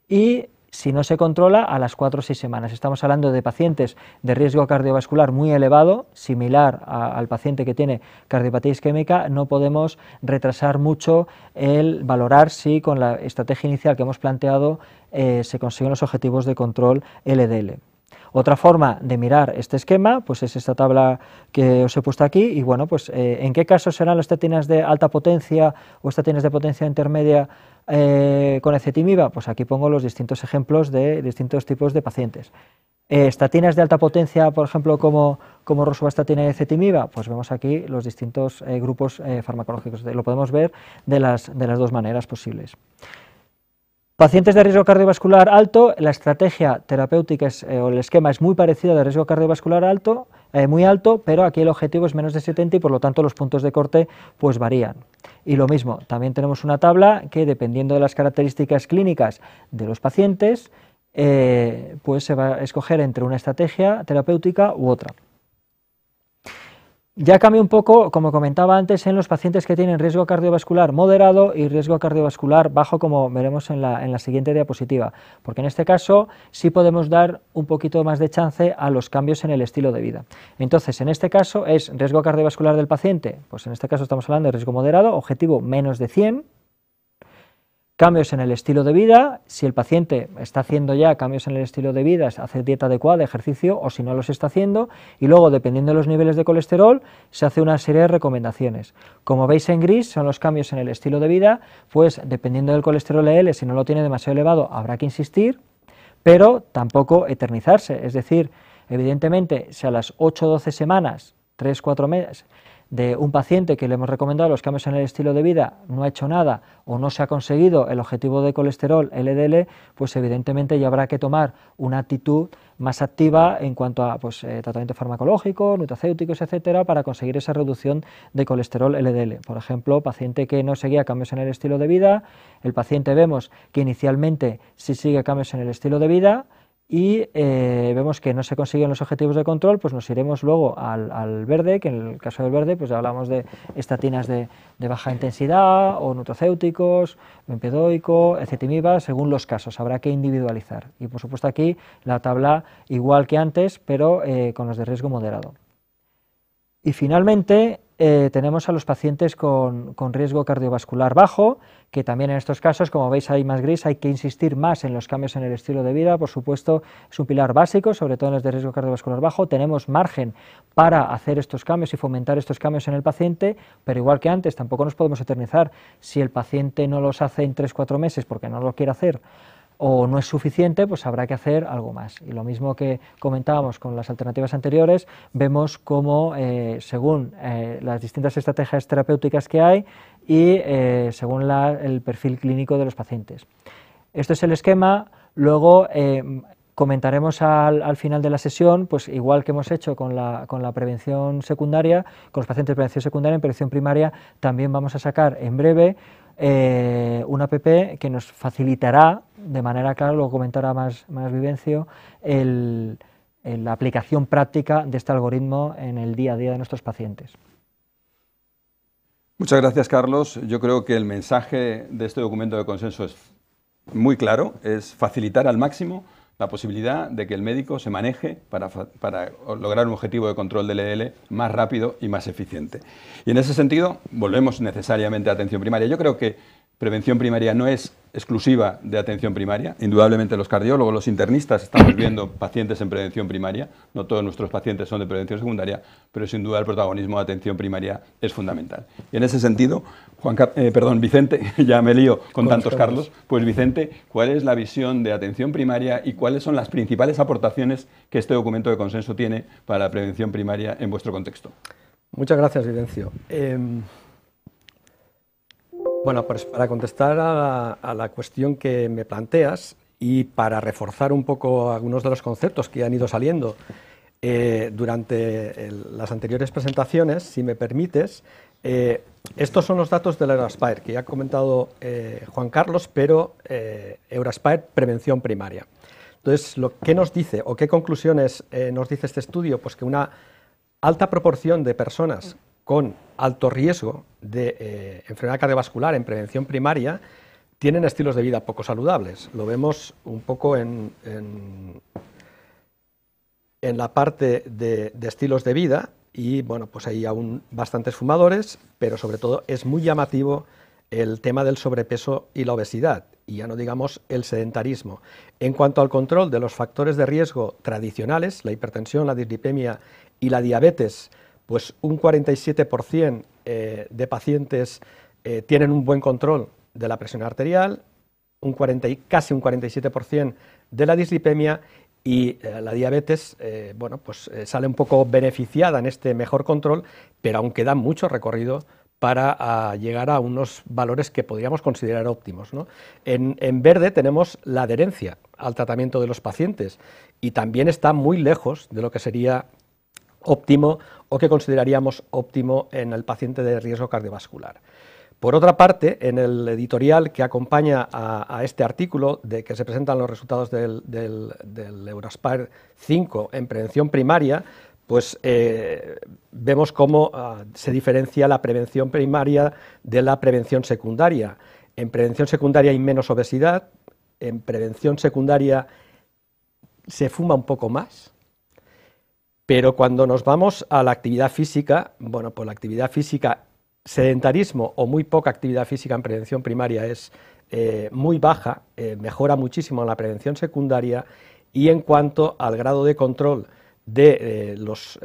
y si no se controla, a las cuatro o seis semanas. Estamos hablando de pacientes de riesgo cardiovascular muy elevado, similar al paciente que tiene cardiopatía isquémica, no podemos retrasar mucho el valorar si con la estrategia inicial que hemos planteado eh, se consiguen los objetivos de control LDL. Otra forma de mirar este esquema pues es esta tabla que os he puesto aquí y bueno, pues eh, en qué casos serán las estatinas de alta potencia o estatinas de potencia intermedia eh, con ecetimiba, Pues aquí pongo los distintos ejemplos de distintos tipos de pacientes. Eh, estatinas de alta potencia, por ejemplo, como, como rosuvastatina y ecetimiba, pues vemos aquí los distintos eh, grupos farmacológicos. Lo podemos ver de las, dos maneras posibles. Pacientes de riesgo cardiovascular alto, la estrategia terapéutica o el esquema es muy parecido al riesgo cardiovascular alto, eh, muy alto, pero aquí el objetivo es menos de 70 y por lo tanto los puntos de corte pues varían. Y lo mismo, también tenemos una tabla que dependiendo de las características clínicas de los pacientes, eh, pues se va a escoger entre una estrategia terapéutica u otra. Ya cambia un poco, como comentaba antes, en los pacientes que tienen riesgo cardiovascular moderado y riesgo cardiovascular bajo, como veremos en la, siguiente diapositiva, porque en este caso sí podemos dar un poquito más de chance a los cambios en el estilo de vida. Entonces, en este caso es riesgo cardiovascular del paciente, pues en este caso estamos hablando de riesgo moderado, objetivo menos de 100, Cambios en el estilo de vida, si el paciente está haciendo ya cambios en el estilo de vida, hace dieta adecuada, ejercicio o si no los está haciendo, y luego dependiendo de los niveles de colesterol se hace una serie de recomendaciones. Como veis en gris son los cambios en el estilo de vida, pues dependiendo del colesterol L, si no lo tiene demasiado elevado habrá que insistir, pero tampoco eternizarse, es decir, evidentemente si a las 8 o 12 semanas, 3-4 meses, de un paciente que le hemos recomendado los cambios en el estilo de vida, no ha hecho nada o no se ha conseguido el objetivo de colesterol LDL, pues evidentemente ya habrá que tomar una actitud más activa en cuanto a pues, eh, tratamiento farmacológico, nutracéuticos, etcétera, para conseguir esa reducción de colesterol LDL. Por ejemplo, paciente que no seguía cambios en el estilo de vida, el paciente vemos que inicialmente sí sigue cambios en el estilo de vida, y eh, vemos que no se consiguen los objetivos de control, pues nos iremos luego al, verde, que en el caso del verde pues hablamos de estatinas de, baja intensidad o nutrocéuticos, bempedoico, ecetimibas, según los casos, habrá que individualizar. Y por supuesto aquí la tabla igual que antes, pero eh, con los de riesgo moderado. Y finalmente, eh, tenemos a los pacientes con, riesgo cardiovascular bajo, que también en estos casos, como veis hay más gris, hay que insistir más en los cambios en el estilo de vida, por supuesto es un pilar básico, sobre todo en los de riesgo cardiovascular bajo, tenemos margen para hacer estos cambios y fomentar estos cambios en el paciente, pero igual que antes, tampoco nos podemos eternizar si el paciente no los hace en 3 cuatro meses porque no lo quiere hacer o no es suficiente, pues habrá que hacer algo más. Y lo mismo que comentábamos con las alternativas anteriores, vemos cómo eh, según eh, las distintas estrategias terapéuticas que hay y eh, según el perfil clínico de los pacientes. Esto es el esquema, luego comentaremos al, final de la sesión, pues igual que hemos hecho con la, con la, prevención secundaria, con los pacientes de prevención secundaria, en prevención primaria, también vamos a sacar en breve eh, una app que nos facilitará, de manera clara, lo comentará más, más Vivencio, la aplicación práctica de este algoritmo en el día a día de nuestros pacientes. Muchas gracias, Carlos. Yo creo que el mensaje de este documento de consenso es muy claro, es facilitar al máximo la posibilidad de que el médico se maneje para, para, lograr un objetivo de control del EL más rápido y más eficiente. Y en ese sentido, volvemos necesariamente a atención primaria. Yo creo que prevención primaria no es exclusiva de atención primaria. Indudablemente los cardiólogos, los internistas, estamos viendo pacientes en prevención primaria. No todos nuestros pacientes son de prevención secundaria, pero sin duda el protagonismo de atención primaria es fundamental. Y en ese sentido, Juan, eh, perdón, Vicente, ya me lío con, tantos Carlos. pues Vicente, ¿cuál es la visión de atención primaria y cuáles son las principales aportaciones que este documento de consenso tiene para la prevención primaria en vuestro contexto? Muchas gracias, Vivencio. Em, bueno, pues para contestar a la, cuestión que me planteas y para reforzar un poco algunos de los conceptos que han ido saliendo eh, durante las anteriores presentaciones, si me permites, eh, estos son los datos del Euraspire que ya ha comentado eh, Juan Carlos, pero EurasPire prevención primaria. Entonces, ¿qué nos dice o qué conclusiones nos dice este estudio? Pues que una alta proporción de personas con alto riesgo de eh, enfermedad cardiovascular en prevención primaria tienen estilos de vida poco saludables. Lo vemos un poco en, en, la parte de, de estilos de vida y bueno, pues hay aún bastantes fumadores, pero sobre todo es muy llamativo el tema del sobrepeso y la obesidad, y ya no digamos el sedentarismo. En cuanto al control de los factores de riesgo tradicionales, la hipertensión, la dislipemia y la diabetes, pues un 47% eh, de pacientes eh, tienen un buen control de la presión arterial, un casi un 47% de la dislipemia y eh, la diabetes, bueno, pues sale un poco beneficiada en este mejor control, pero aún queda mucho recorrido para ah, llegar a unos valores que podríamos considerar óptimos. En, en, verde tenemos la adherencia al tratamiento de los pacientes y también está muy lejos de lo que sería óptimo o que consideraríamos óptimo en el paciente de riesgo cardiovascular. Por otra parte, en el editorial que acompaña a, este artículo, de que se presentan los resultados del, Euraspar 5 en prevención primaria, pues eh, vemos cómo ah, se diferencia la prevención primaria de la prevención secundaria. En prevención secundaria hay menos obesidad, en prevención secundaria se fuma un poco más, pero cuando nos vamos a la actividad física, bueno, pues la actividad física, sedentarismo o muy poca actividad física en prevención primaria es eh, muy baja, eh, mejora muchísimo en la prevención secundaria y en cuanto al grado de control de eh, los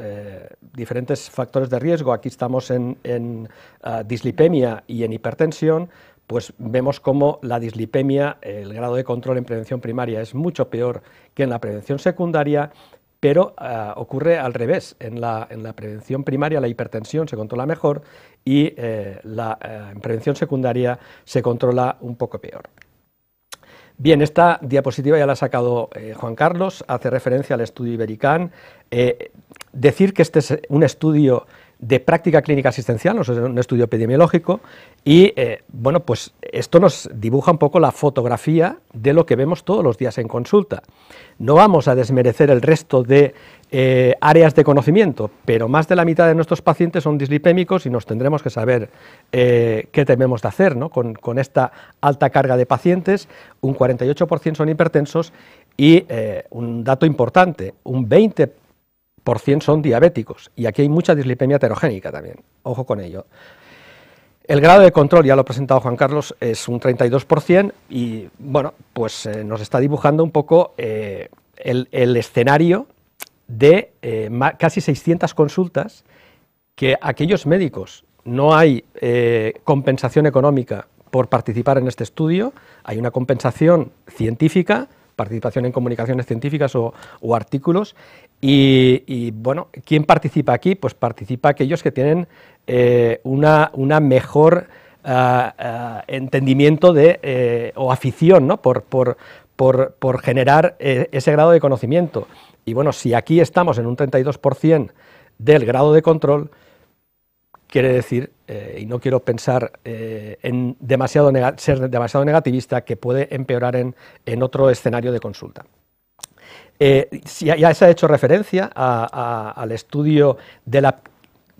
diferentes factores de riesgo, aquí estamos en, ah, dislipemia y en hipertensión, pues vemos cómo la dislipemia, el grado de control en prevención primaria es mucho peor que en la prevención secundaria pero ah, ocurre al revés. En la, prevención primaria la hipertensión se controla mejor y eh, la, eh, prevención secundaria se controla un poco peor. Bien, esta diapositiva ya la ha sacado eh, Juan Carlos, hace referencia al estudio Ibericán. decir que este es un estudio de práctica clínica asistencial, es un estudio epidemiológico, y eh, bueno, pues esto nos dibuja un poco la fotografía de lo que vemos todos los días en consulta. No vamos a desmerecer el resto de eh, áreas de conocimiento, pero más de la mitad de nuestros pacientes son dislipémicos y nos tendremos que saber eh, qué tenemos de hacer con, con, esta alta carga de pacientes. Un 48% son hipertensos y un dato importante, un 20% son diabéticos. Y aquí hay mucha dislipemia heterogénica también. Ojo con ello. El grado de control, ya lo ha presentado Juan Carlos, es un 32% y bueno, pues eh, nos está dibujando un poco eh, el, escenario de eh, casi 600 consultas que aquellos médicos no hay compensación económica por participar en este estudio, hay una compensación científica participación en comunicaciones científicas o, artículos. Y, bueno, ¿quién participa aquí? Pues participa aquellos que tienen eh, una, mejor ah, ah, entendimiento de, eh, o afición ¿no? por, generar eh, ese grado de conocimiento. Y bueno, si aquí estamos en un 32% del grado de control, quiere decir, eh, y no quiero pensar eh, en demasiado ser demasiado negativista, que puede empeorar en, otro escenario de consulta. Eh, ya se ha hecho referencia al estudio de la,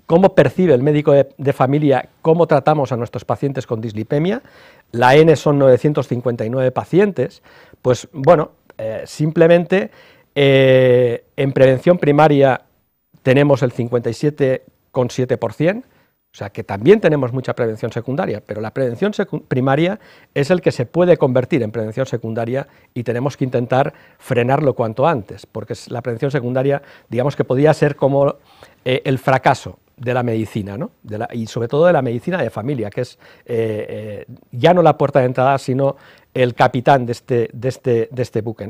cómo percibe el médico de, de, familia cómo tratamos a nuestros pacientes con dislipemia. La N son 959 pacientes. Pues bueno, eh, simplemente en prevención primaria tenemos el 57,7%, o sea que también tenemos mucha prevención secundaria, pero la prevención primaria es el que se puede convertir en prevención secundaria y tenemos que intentar frenarlo cuanto antes, porque la prevención secundaria, digamos que podría ser como eh, el fracaso de la medicina, ¿no? y sobre todo de la medicina de familia, que es eh, eh, ya no la puerta de entrada, sino el capitán de este, este, este buque.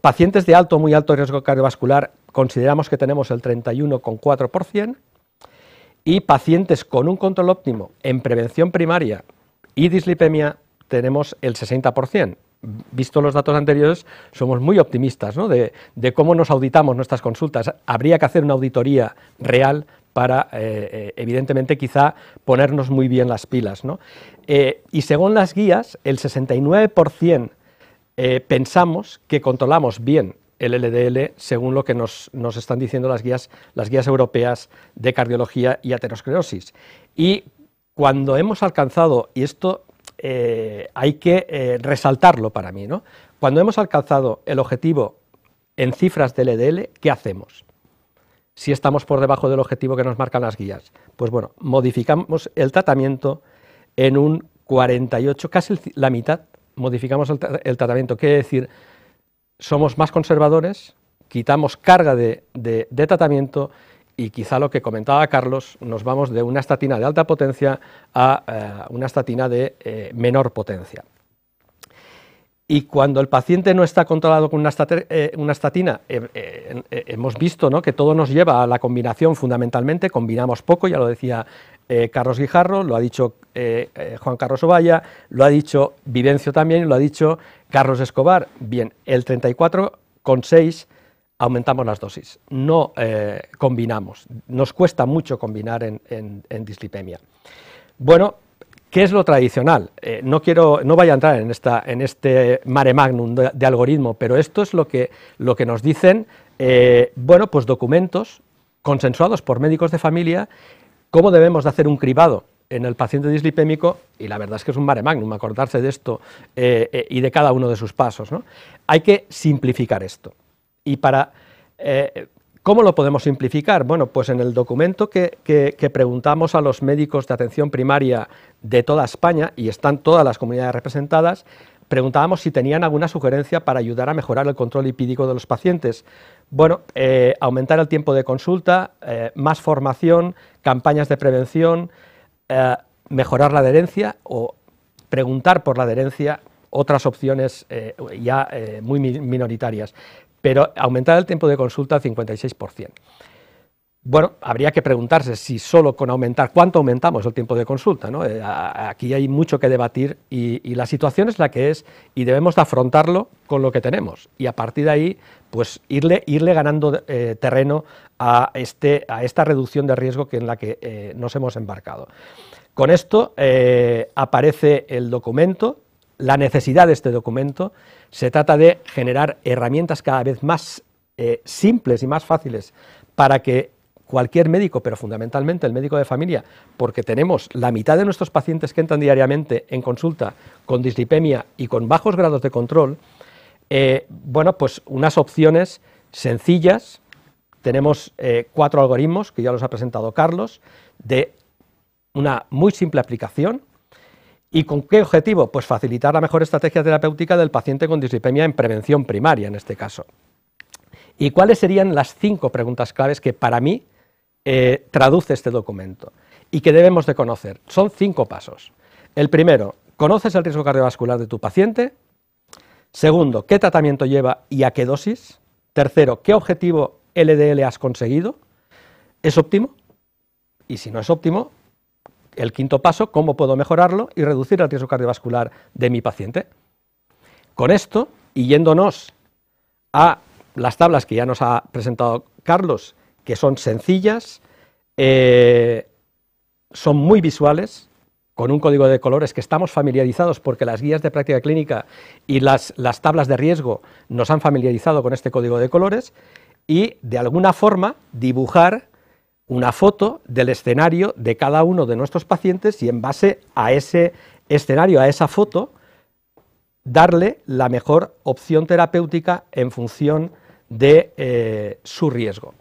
pacientes de alto, muy alto riesgo cardiovascular, consideramos que tenemos el 31,4%, y pacientes con un control óptimo en prevención primaria y dislipemia tenemos el 60%. Visto los datos anteriores, somos muy optimistas de, cómo nos auditamos nuestras consultas. Habría que hacer una auditoría real para, eh, eh, evidentemente, quizá ponernos muy bien las pilas. Eh, y según las guías, el 69% pensamos que controlamos bien el LDL según lo que nos, nos están diciendo las guías, las guías europeas de cardiología y aterosclerosis. Y cuando hemos alcanzado, y esto eh, hay que eh, resaltarlo para mí, ¿no? cuando hemos alcanzado el objetivo en cifras de LDL, ¿qué hacemos? Si estamos por debajo del objetivo que nos marcan las guías. Pues bueno, modificamos el tratamiento en un 48, casi la mitad, modificamos el, tratamiento. Quiere decir, somos más conservadores, quitamos carga de, tratamiento y quizá lo que comentaba Carlos, nos vamos de una estatina de alta potencia a eh, una estatina de eh, menor potencia. Y cuando el paciente no está controlado con una, eh, estatina, hemos visto ¿no? que todo nos lleva a la combinación fundamentalmente, combinamos poco, ya lo decía eh, Carlos Guijarro, lo ha dicho eh, eh, Juan Carlos Ovalla, lo ha dicho Vivencio también, lo ha dicho Carlos Escobar. Bien, el con 34, 6, aumentamos las dosis, no combinamos, nos cuesta mucho combinar en, dislipemia. Bueno, ¿Qué es lo tradicional? no, quiero, no vaya a entrar en, esta, en este mare magnum de, algoritmo, pero esto es lo que, lo que nos dicen, bueno, pues documentos consensuados por médicos de familia ¿Cómo debemos de hacer un cribado? en el paciente dislipémico, y la verdad es que es un mare magnum acordarse de esto eh, eh, y de cada uno de sus pasos, hay que simplificar esto. Y para, eh, ¿cómo lo podemos simplificar? Bueno, pues en el documento que, que, preguntamos a los médicos de atención primaria de toda España, y están todas las comunidades representadas, preguntábamos si tenían alguna sugerencia para ayudar a mejorar el control lipídico de los pacientes. Bueno, eh, aumentar el tiempo de consulta, eh, más formación, campañas de prevención, eh, mejorar la adherencia o preguntar por la adherencia, otras opciones ya muy minoritarias, pero aumentar el tiempo de consulta al 56%. Bueno, habría que preguntarse si solo con aumentar, ¿cuánto aumentamos el tiempo de consulta? ¿no? Aquí hay mucho que debatir y, la situación es la que es y debemos afrontarlo con lo que tenemos. Y a partir de ahí, pues irle, ganando eh, terreno este, a, esta reducción de riesgo en la que eh, nos hemos embarcado. Con esto eh, aparece el documento, la necesidad de este documento. Se trata de generar herramientas cada vez más simples y más fáciles para que cualquier médico, pero fundamentalmente el médico de familia, porque tenemos la mitad de nuestros pacientes que entran diariamente en consulta con dislipemia y con bajos grados de control, eh, bueno, pues unas opciones sencillas. Tenemos eh, cuatro algoritmos que ya los ha presentado Carlos, de una muy simple aplicación. ¿Y con qué objetivo? Pues facilitar la mejor estrategia terapéutica del paciente con dislipemia en prevención primaria, en este caso. ¿Y cuáles serían las cinco preguntas claves que para mí eh, traduce este documento y que debemos de conocer? Son cinco pasos. El primero, ¿conoces el riesgo cardiovascular de tu paciente? Segundo, ¿qué tratamiento lleva y a qué dosis? Tercero, ¿qué objetivo LDL has conseguido? ¿Es óptimo? Y si no es óptimo, el quinto paso, ¿cómo puedo mejorarlo y reducir el riesgo cardiovascular de mi paciente? Con esto, y yéndonos a las tablas que ya nos ha presentado Carlos, que son sencillas, eh, son muy visuales, con un código de colores que estamos familiarizados porque las guías de práctica clínica y las, tablas de riesgo nos han familiarizado con este código de colores y de alguna forma dibujar una foto del escenario de cada uno de nuestros pacientes y en base a ese escenario, a esa foto, darle la mejor opción terapéutica en función de eh, su riesgo.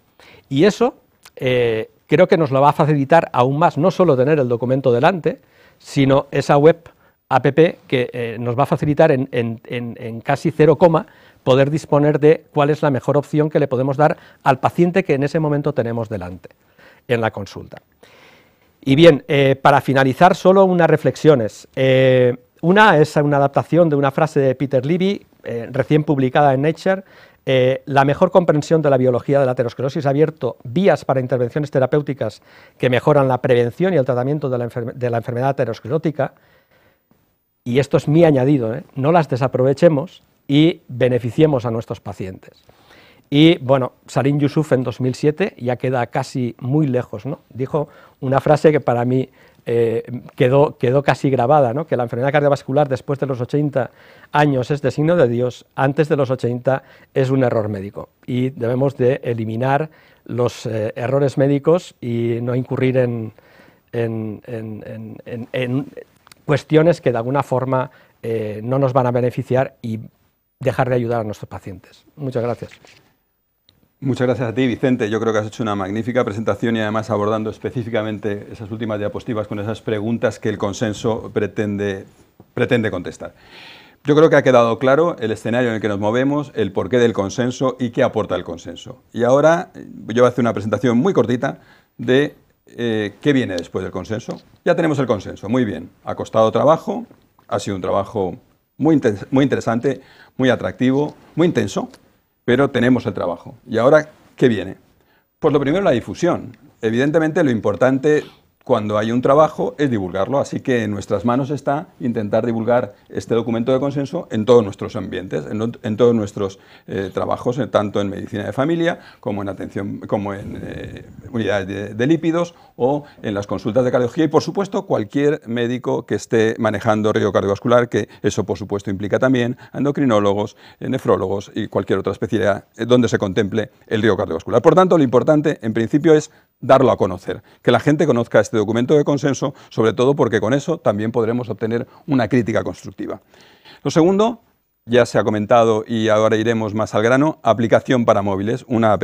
Y eso eh, creo que nos lo va a facilitar aún más, no solo tener el documento delante, sino esa web app que eh, nos va a facilitar en, casi cero coma poder disponer de cuál es la mejor opción que le podemos dar al paciente que en ese momento tenemos delante en la consulta. Y bien, eh, para finalizar, solo unas reflexiones. Eh, una es una adaptación de una frase de Peter Levy, recién publicada en Nature, eh, la mejor comprensión de la biología de la aterosclerosis ha abierto vías para intervenciones terapéuticas que mejoran la prevención y el tratamiento de la, enfermedad aterosclerótica. Y esto es mi añadido, ¿eh? no las desaprovechemos y beneficiemos a nuestros pacientes. Y bueno, Sarin Yusuf en 2007 ya queda casi muy lejos, Dijo una frase que para mí eh, quedó, casi grabada, que la enfermedad cardiovascular después de los 80 años es de signo de Dios, antes de los 80 es un error médico y debemos de eliminar los eh, errores médicos y no incurrir en, cuestiones que de alguna forma eh, no nos van a beneficiar y dejar de ayudar a nuestros pacientes. Muchas gracias. Muchas gracias a ti, Vicente. Yo creo que has hecho una magnífica presentación y además abordando específicamente esas últimas diapositivas con esas preguntas que el consenso pretende, pretende contestar. Yo creo que ha quedado claro el escenario en el que nos movemos, el porqué del consenso y qué aporta el consenso. Y ahora eh, yo voy a hacer una presentación muy cortita de eh, qué viene después del consenso. Ya tenemos el consenso, muy bien. Ha costado trabajo, ha sido un trabajo muy, muy interesante, muy atractivo, muy intenso, pero tenemos el trabajo. ¿Y ahora qué viene? Pues lo primero, la difusión. Evidentemente, lo importante cuando hay un trabajo es divulgarlo. Así que en nuestras manos está intentar divulgar este documento de consenso en todos nuestros ambientes, en, todos nuestros eh, trabajos, eh, tanto en medicina de familia como en atención, como en eh, unidades de, lípidos o en las consultas de cardiología y por supuesto cualquier médico que esté manejando riesgo cardiovascular, que eso por supuesto implica también endocrinólogos, nefrólogos y cualquier otra especialidad donde se contemple el riesgo cardiovascular. Por tanto, lo importante en principio es darlo a conocer, que la gente conozca este documento de consenso, sobre todo porque con eso también podremos obtener una crítica constructiva. Lo segundo, ya se ha comentado y ahora iremos más al grano, aplicación para móviles, una app.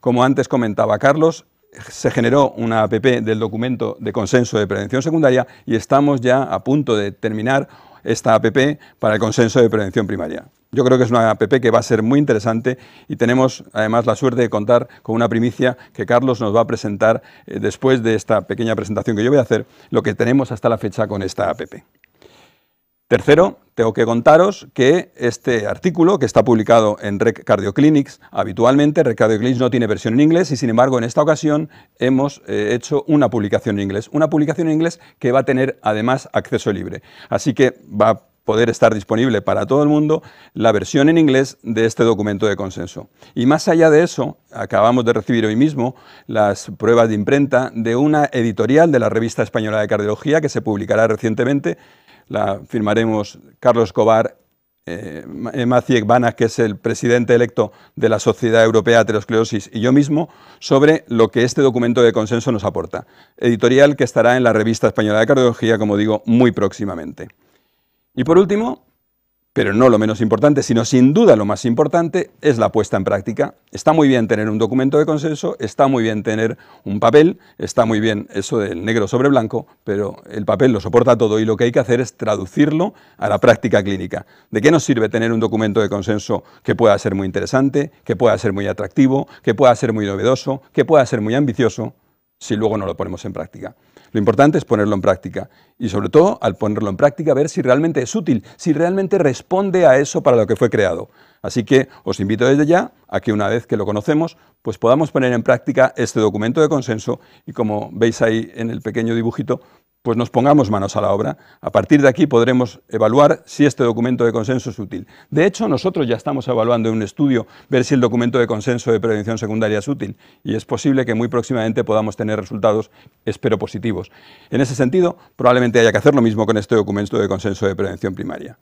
Como antes comentaba Carlos, se generó una app del documento de consenso de prevención secundaria y estamos ya a punto de terminar esta APP para el consenso de prevención primaria. Yo creo que es una APP que va a ser muy interesante y tenemos además la suerte de contar con una primicia que Carlos nos va a presentar eh, después de esta pequeña presentación que yo voy a hacer, lo que tenemos hasta la fecha con esta APP. Tercero, tengo que contaros que este artículo, que está publicado en Rec Cardioclinics, habitualmente Rec Cardioclinics no tiene versión en inglés y sin embargo en esta ocasión hemos eh, hecho una publicación en inglés, una publicación en inglés que va a tener además acceso libre. Así que va a poder estar disponible para todo el mundo la versión en inglés de este documento de consenso. Y más allá de eso, acabamos de recibir hoy mismo las pruebas de imprenta de una editorial de la revista española de cardiología que se publicará recientemente la firmaremos Carlos Escobar eh, Maciek Bana, que es el presidente electo de la Sociedad Europea de Aterosclerosis, y yo mismo, sobre lo que este documento de consenso nos aporta. Editorial que estará en la revista española de cardiología, como digo, muy próximamente. Y por último, pero no lo menos importante, sino sin duda lo más importante, es la puesta en práctica. Está muy bien tener un documento de consenso, está muy bien tener un papel, está muy bien eso del negro sobre blanco, pero el papel lo soporta todo y lo que hay que hacer es traducirlo a la práctica clínica. ¿De qué nos sirve tener un documento de consenso que pueda ser muy interesante, que pueda ser muy atractivo, que pueda ser muy novedoso, que pueda ser muy ambicioso, si luego no lo ponemos en práctica? Lo importante es ponerlo en práctica y sobre todo al ponerlo en práctica ver si realmente es útil, si realmente responde a eso para lo que fue creado. Así que os invito desde ya a que una vez que lo conocemos, pues podamos poner en práctica este documento de consenso y como veis ahí en el pequeño dibujito, pues nos pongamos manos a la obra. A partir de aquí podremos evaluar si este documento de consenso es útil. De hecho, nosotros ya estamos evaluando en un estudio ver si el documento de consenso de prevención secundaria es útil y es posible que muy próximamente podamos tener resultados, espero, positivos. En ese sentido, probablemente haya que hacer lo mismo con este documento de consenso de prevención primaria.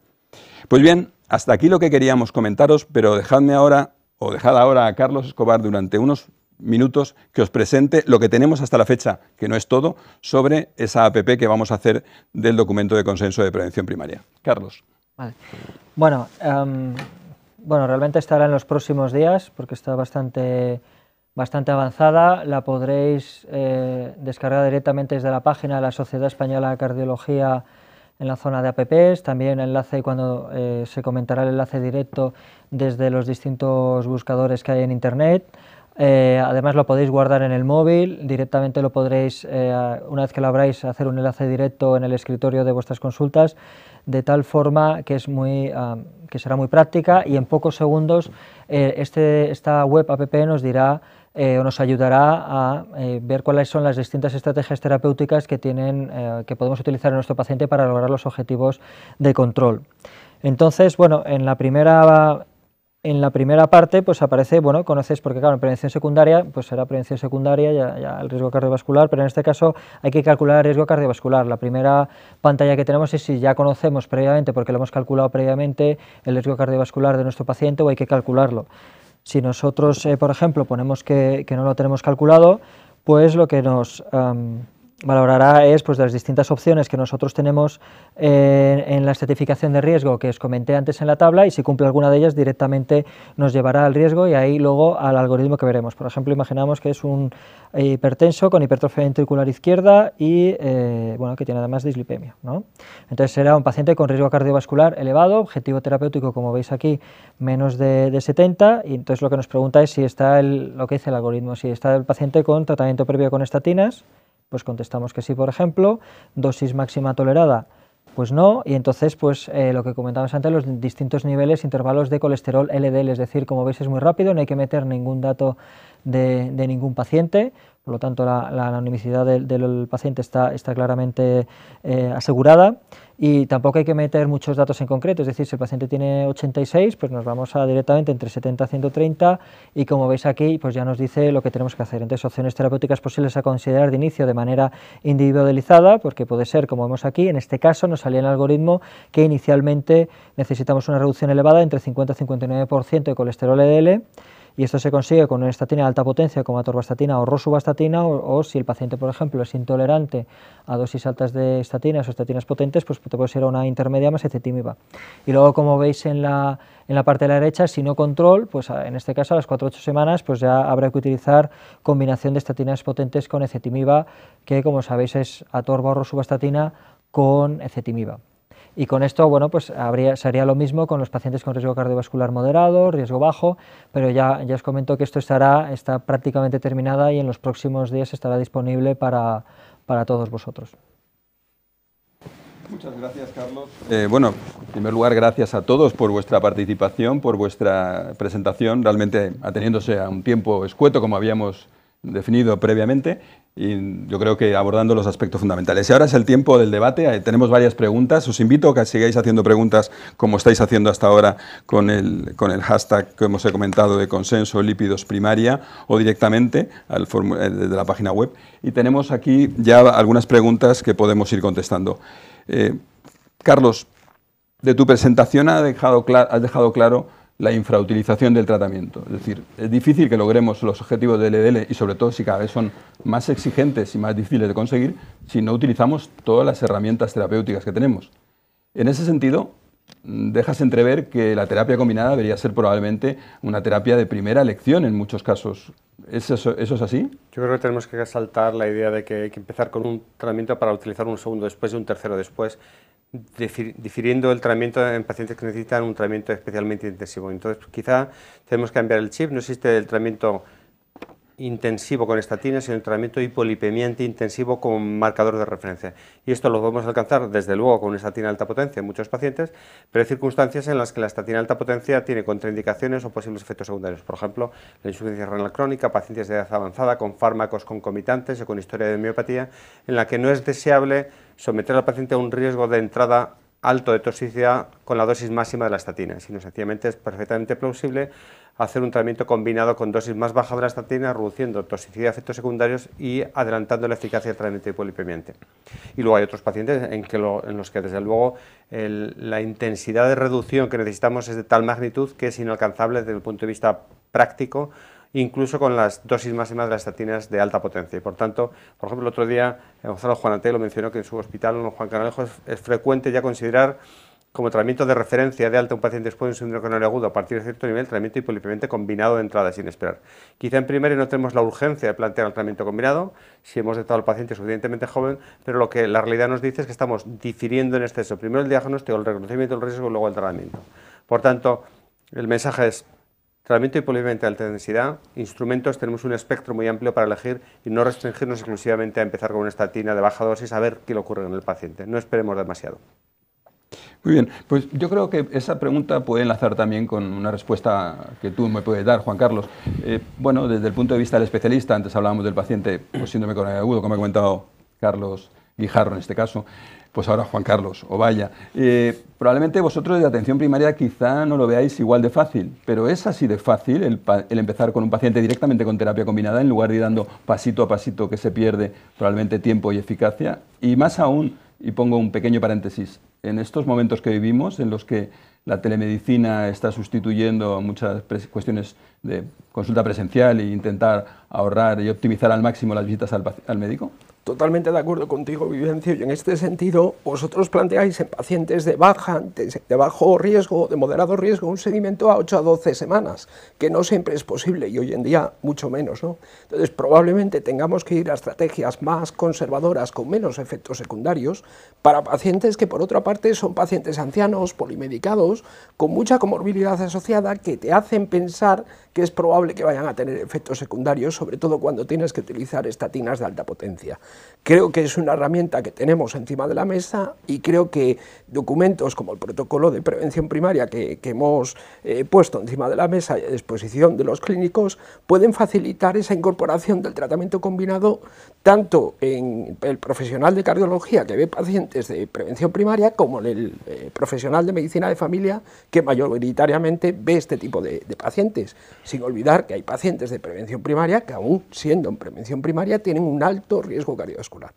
Pues bien, hasta aquí lo que queríamos comentaros, pero dejadme ahora, o dejad ahora a Carlos Escobar durante unos minutos que os presente lo que tenemos hasta la fecha, que no es todo, sobre esa APP que vamos a hacer del documento de consenso de prevención primaria. Carlos. Bueno, em, bueno, realmente estará en los próximos días porque está bastante, bastante avanzada. La podréis eh, descargar directamente desde la página de la Sociedad Española de Cardiología en la zona de APPs, también enlace cuando eh, se comentará el enlace directo desde los distintos buscadores que hay en Internet. Eh, además lo podéis guardar en el móvil, directamente lo podréis, eh, una vez que lo abráis, hacer un enlace directo en el escritorio de vuestras consultas, de tal forma que, es muy, que será muy práctica y en pocos segundos eh, este, esta web app nos dirá o nos ayudará a ver cuáles son las distintas estrategias terapéuticas que, tienen, que podemos utilizar en nuestro paciente para lograr los objetivos de control. Entonces, bueno, en la primera en la primera parte, pues aparece, bueno, conoces, porque claro, en prevención secundaria, pues será prevención secundaria, ya, el riesgo cardiovascular, pero en este caso hay que calcular el riesgo cardiovascular. La primera pantalla que tenemos es si ya conocemos previamente, porque lo hemos calculado previamente, el riesgo cardiovascular de nuestro paciente o hay que calcularlo. Si nosotros, eh, por ejemplo, ponemos que, no lo tenemos calculado, pues lo que nos valorará es pues, las distintas opciones que nosotros tenemos eh, en la estratificación de riesgo que os comenté antes en la tabla y si cumple alguna de ellas directamente nos llevará al riesgo y ahí luego al algoritmo que veremos. Por ejemplo, imaginamos que es un hipertenso con hipertrofia ventricular izquierda y eh, bueno, que tiene además dislipemia. ¿no? Entonces será un paciente con riesgo cardiovascular elevado, objetivo terapéutico como veis aquí menos de, 70 y entonces lo que nos pregunta es si está lo que dice el algoritmo, si está el paciente con tratamiento previo con estatinas, pues contestamos que sí, por ejemplo. Dosis máxima tolerada, pues no, y entonces pues eh, lo que comentábamos antes, los distintos niveles, intervalos de colesterol LDL, es decir, como veis es muy rápido, no hay que meter ningún dato de ningún paciente, por lo tanto, la, la del, paciente está, claramente eh, asegurada y tampoco hay que meter muchos datos en concreto, es decir, si el paciente tiene 86, pues nos vamos directamente entre 70 y 130 y como veis aquí, pues ya nos dice lo que tenemos que hacer. Entonces, opciones terapéuticas posibles a considerar de inicio de manera individualizada, porque puede ser, como vemos aquí, en este caso nos salía el algoritmo que inicialmente necesitamos una reducción elevada entre 50 y 59% de colesterol LDL, e y esto se consigue con una estatina de alta potencia como atorvastatina o rosuvastatina o, si el paciente, por ejemplo, es intolerante a dosis altas de estatinas o estatinas potentes, pues te puede ser una intermedia más ecetimiba. Y luego, como veis en la, en la parte de la derecha, si no control, pues ah, en este caso a las 4 8 semanas pues ya habrá que utilizar combinación de estatinas potentes con ecetimiba, que como sabéis es atorba o rosuvastatina con ecetimiba. Y con esto, bueno, pues habría, se haría lo mismo con los pacientes con riesgo cardiovascular moderado, riesgo bajo, pero ya, ya os comento que esto estará, está prácticamente terminada y en los próximos días estará disponible para, todos vosotros. Muchas gracias, Carlos. Eh, bueno, en primer lugar, gracias a todos por vuestra participación, por vuestra presentación, realmente ateniéndose a un tiempo escueto como habíamos definido previamente y yo creo que abordando los aspectos fundamentales. Y ahora es el tiempo del debate, eh, tenemos varias preguntas, os invito a que sigáis haciendo preguntas como estáis haciendo hasta ahora con el, con el hashtag que hemos comentado de consenso lípidos primaria o directamente al eh, de la página web. Y tenemos aquí ya algunas preguntas que podemos ir contestando. Eh, Carlos, de tu presentación dejado, has dejado claro la infrautilización del tratamiento. Es decir, es difícil que logremos los objetivos del LDL e y sobre todo si cada vez son más exigentes y más difíciles de conseguir si no utilizamos todas las herramientas terapéuticas que tenemos. En ese sentido, dejas entrever que la terapia combinada debería ser probablemente una terapia de primera elección en muchos casos. eso, es así? Yo creo que tenemos que saltar la idea de que hay que empezar con un tratamiento para utilizar un segundo después y un tercero después difiriendo el tratamiento en pacientes que necesitan un tratamiento especialmente intensivo. Entonces, quizá tenemos que cambiar el chip, no existe el tratamiento intensivo con estatinas y el tratamiento hipolipemiante intensivo con marcador de referencia. Y esto lo podemos alcanzar, desde luego, con estatina alta potencia en muchos pacientes, pero hay circunstancias en las que la estatina alta potencia tiene contraindicaciones o posibles efectos secundarios. Por ejemplo, la insuficiencia renal crónica, pacientes de edad avanzada con fármacos concomitantes o con historia de miopatía, en la que no es deseable someter al paciente a un riesgo de entrada alto de toxicidad con la dosis máxima de la estatina, sino sencillamente es perfectamente plausible hacer un tratamiento combinado con dosis más baja de la estatina, reduciendo toxicidad y efectos secundarios y adelantando la eficacia del tratamiento polipemiente. Y luego hay otros pacientes en, los que, desde luego, la intensidad de reducción que necesitamos es de tal magnitud que es inalcanzable desde el punto de vista práctico incluso con las dosis máximas de las estatinas de alta potencia. Y por tanto, por ejemplo, el otro día eh, Gonzalo juan lo mencionó que en su hospital, en Juan Canalejo, es, frecuente ya considerar como tratamiento de referencia de alta un paciente después de un síndrome coronario agudo a partir de cierto nivel, tratamiento hipolipemiante combinado de entrada sin esperar. Quizá en primaria no tenemos la urgencia de plantear el tratamiento combinado, si hemos detectado al paciente suficientemente joven, pero lo que la realidad nos dice es que estamos difiriendo en exceso. Primero el diagnóstico, el reconocimiento del riesgo y luego el tratamiento. Por tanto, el mensaje es Tratamiento y polivalente de alta densidad. Instrumentos, tenemos un espectro muy amplio para elegir y no restringirnos exclusivamente a empezar con una estatina de baja dosis a ver qué le ocurre en el paciente. No esperemos demasiado. Muy bien, pues yo creo que esa pregunta puede enlazar también con una respuesta que tú me puedes dar, Juan Carlos. Eh, bueno, desde el punto de vista del especialista, antes hablábamos del paciente pues con agudo, como ha comentado Carlos Guijarro en este caso pues ahora Juan Carlos, o vaya. Eh, probablemente vosotros de atención primaria quizá no lo veáis igual de fácil, pero es así de fácil el, empezar con un paciente directamente con terapia combinada en lugar de ir dando pasito a pasito que se pierde probablemente tiempo y eficacia. Y más aún, y pongo un pequeño paréntesis, en estos momentos que vivimos, en los que la telemedicina está sustituyendo muchas cuestiones de consulta presencial e intentar ahorrar y optimizar al máximo las visitas al médico, Totalmente de acuerdo contigo, Vivencio, y en este sentido vosotros planteáis en pacientes de baja, de, bajo riesgo, de moderado riesgo, un seguimiento a 8 a 12 semanas, que no siempre es posible y hoy en día mucho menos, ¿no? Entonces probablemente tengamos que ir a estrategias más conservadoras con menos efectos secundarios para pacientes que por otra parte son pacientes ancianos, polimedicados, con mucha comorbilidad asociada que te hacen pensar que es probable que vayan a tener efectos secundarios, sobre todo cuando tienes que utilizar estatinas de alta potencia. Creo que es una herramienta que tenemos encima de la mesa y creo que documentos como el protocolo de prevención primaria que, hemos eh, puesto encima de la mesa y a disposición de los clínicos pueden facilitar esa incorporación del tratamiento combinado tanto en el profesional de cardiología que ve pacientes de prevención primaria como en el eh, profesional de medicina de familia que mayoritariamente ve este tipo de, de pacientes, sin olvidar que hay pacientes de prevención primaria que aún siendo en prevención primaria tienen un alto riesgo cardiovascular.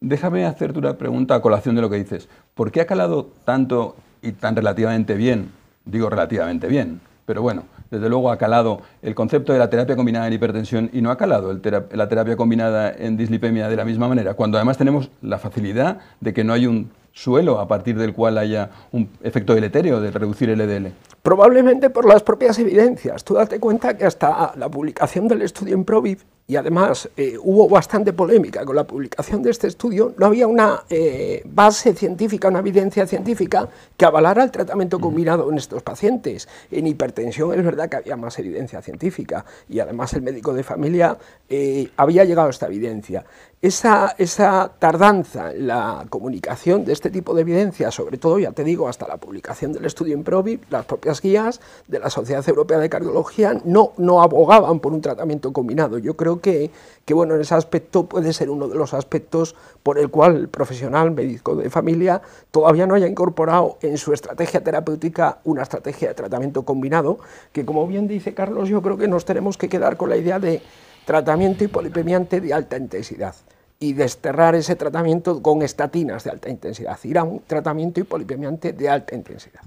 Déjame hacerte una pregunta a colación de lo que dices. ¿Por qué ha calado tanto y tan relativamente bien? Digo relativamente bien, pero bueno, desde luego ha calado el concepto de la terapia combinada en hipertensión y no ha calado la terapia combinada en dislipemia de la misma manera, cuando además tenemos la facilidad de que no hay un suelo a partir del cual haya un efecto deleterio de reducir el LDL? E Probablemente por las propias evidencias. Tú date cuenta que hasta la publicación del estudio en PROVIV y además eh, hubo bastante polémica con la publicación de este estudio, no había una eh, base científica, una evidencia científica que avalara el tratamiento combinado en estos pacientes. En hipertensión es verdad que había más evidencia científica y además el médico de familia eh, había llegado a esta evidencia. Esa, esa tardanza en la comunicación de este tipo de evidencia, sobre todo, ya te digo, hasta la publicación del estudio en Improvi, las propias guías de la Sociedad Europea de Cardiología no, no abogaban por un tratamiento combinado. Yo creo que, bueno, en ese aspecto puede ser uno de los aspectos por el cual el profesional médico de familia todavía no haya incorporado en su estrategia terapéutica una estrategia de tratamiento combinado, que como bien dice Carlos, yo creo que nos tenemos que quedar con la idea de tratamiento hipolipemiante de alta intensidad y desterrar ese tratamiento con estatinas de alta intensidad, ir a un tratamiento hipolipemiante de alta intensidad.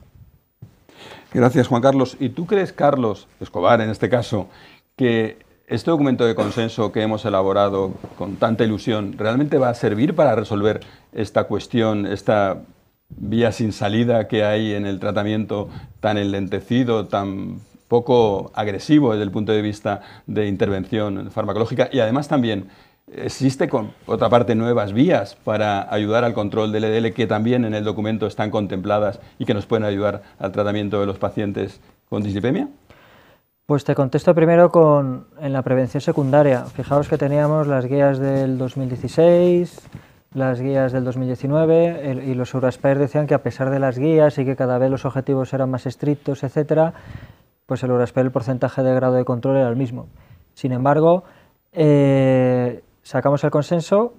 Gracias, Juan Carlos. ¿Y tú crees, Carlos Escobar, en este caso, que este documento de consenso que hemos elaborado con tanta ilusión realmente va a servir para resolver esta cuestión, esta vía sin salida que hay en el tratamiento tan enlentecido, tan poco agresivo desde el punto de vista de intervención farmacológica y además también existe otra parte nuevas vías para ayudar al control del EDL que también en el documento están contempladas y que nos pueden ayudar al tratamiento de los pacientes con dislipemia? Pues te contesto primero con en la prevención secundaria. Fijaos que teníamos las guías del 2016, las guías del 2019 y los Euraspair decían que a pesar de las guías y que cada vez los objetivos eran más estrictos, etcétera, pues el Euraspair el porcentaje de grado de control era el mismo. Sin embargo, eh, sacamos el consenso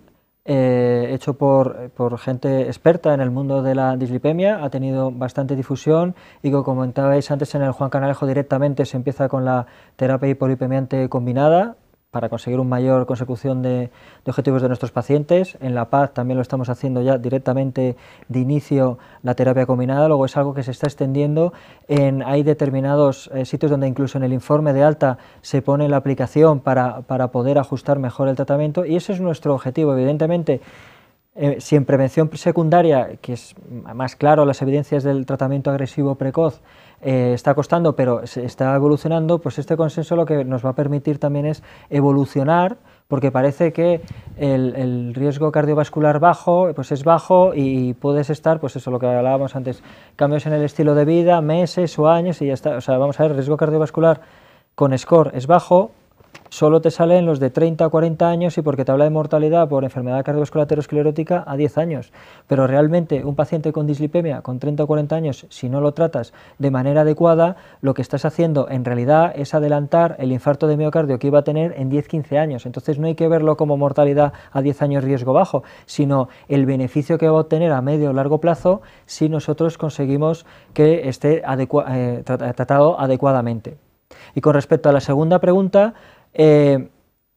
eh, hecho por, por, gente experta en el mundo de la dislipemia, ha tenido bastante difusión y como comentabais antes en el Juan Canalejo directamente se empieza con la terapia hipolipemiante combinada, para conseguir una mayor consecución de, objetivos de nuestros pacientes. En La Paz también lo estamos haciendo ya directamente de inicio la terapia combinada, luego es algo que se está extendiendo. En, hay determinados eh, sitios donde incluso en el informe de alta se pone la aplicación para, poder ajustar mejor el tratamiento y ese es nuestro objetivo, evidentemente. Eh, si en prevención secundaria, que es más claro las evidencias del tratamiento agresivo precoz, eh, está costando, pero está evolucionando, pues este consenso lo que nos va a permitir también es evolucionar, porque parece que el, riesgo cardiovascular bajo pues es bajo y puedes estar, pues eso lo que hablábamos antes, cambios en el estilo de vida, meses o años y ya está. O sea, vamos a ver, riesgo cardiovascular con score es bajo, solo te salen los de 30 a 40 años y porque te habla de mortalidad por enfermedad cardiovascular aterosclerótica a 10 años. Pero realmente un paciente con dislipemia con 30 o 40 años, si no lo tratas de manera adecuada, lo que estás haciendo en realidad es adelantar el infarto de miocardio que iba a tener en 10-15 años. Entonces no hay que verlo como mortalidad a 10 años riesgo bajo, sino el beneficio que va a obtener a medio o largo plazo si nosotros conseguimos que esté eh, tratado adecuadamente. Y con respecto a la segunda pregunta, eh,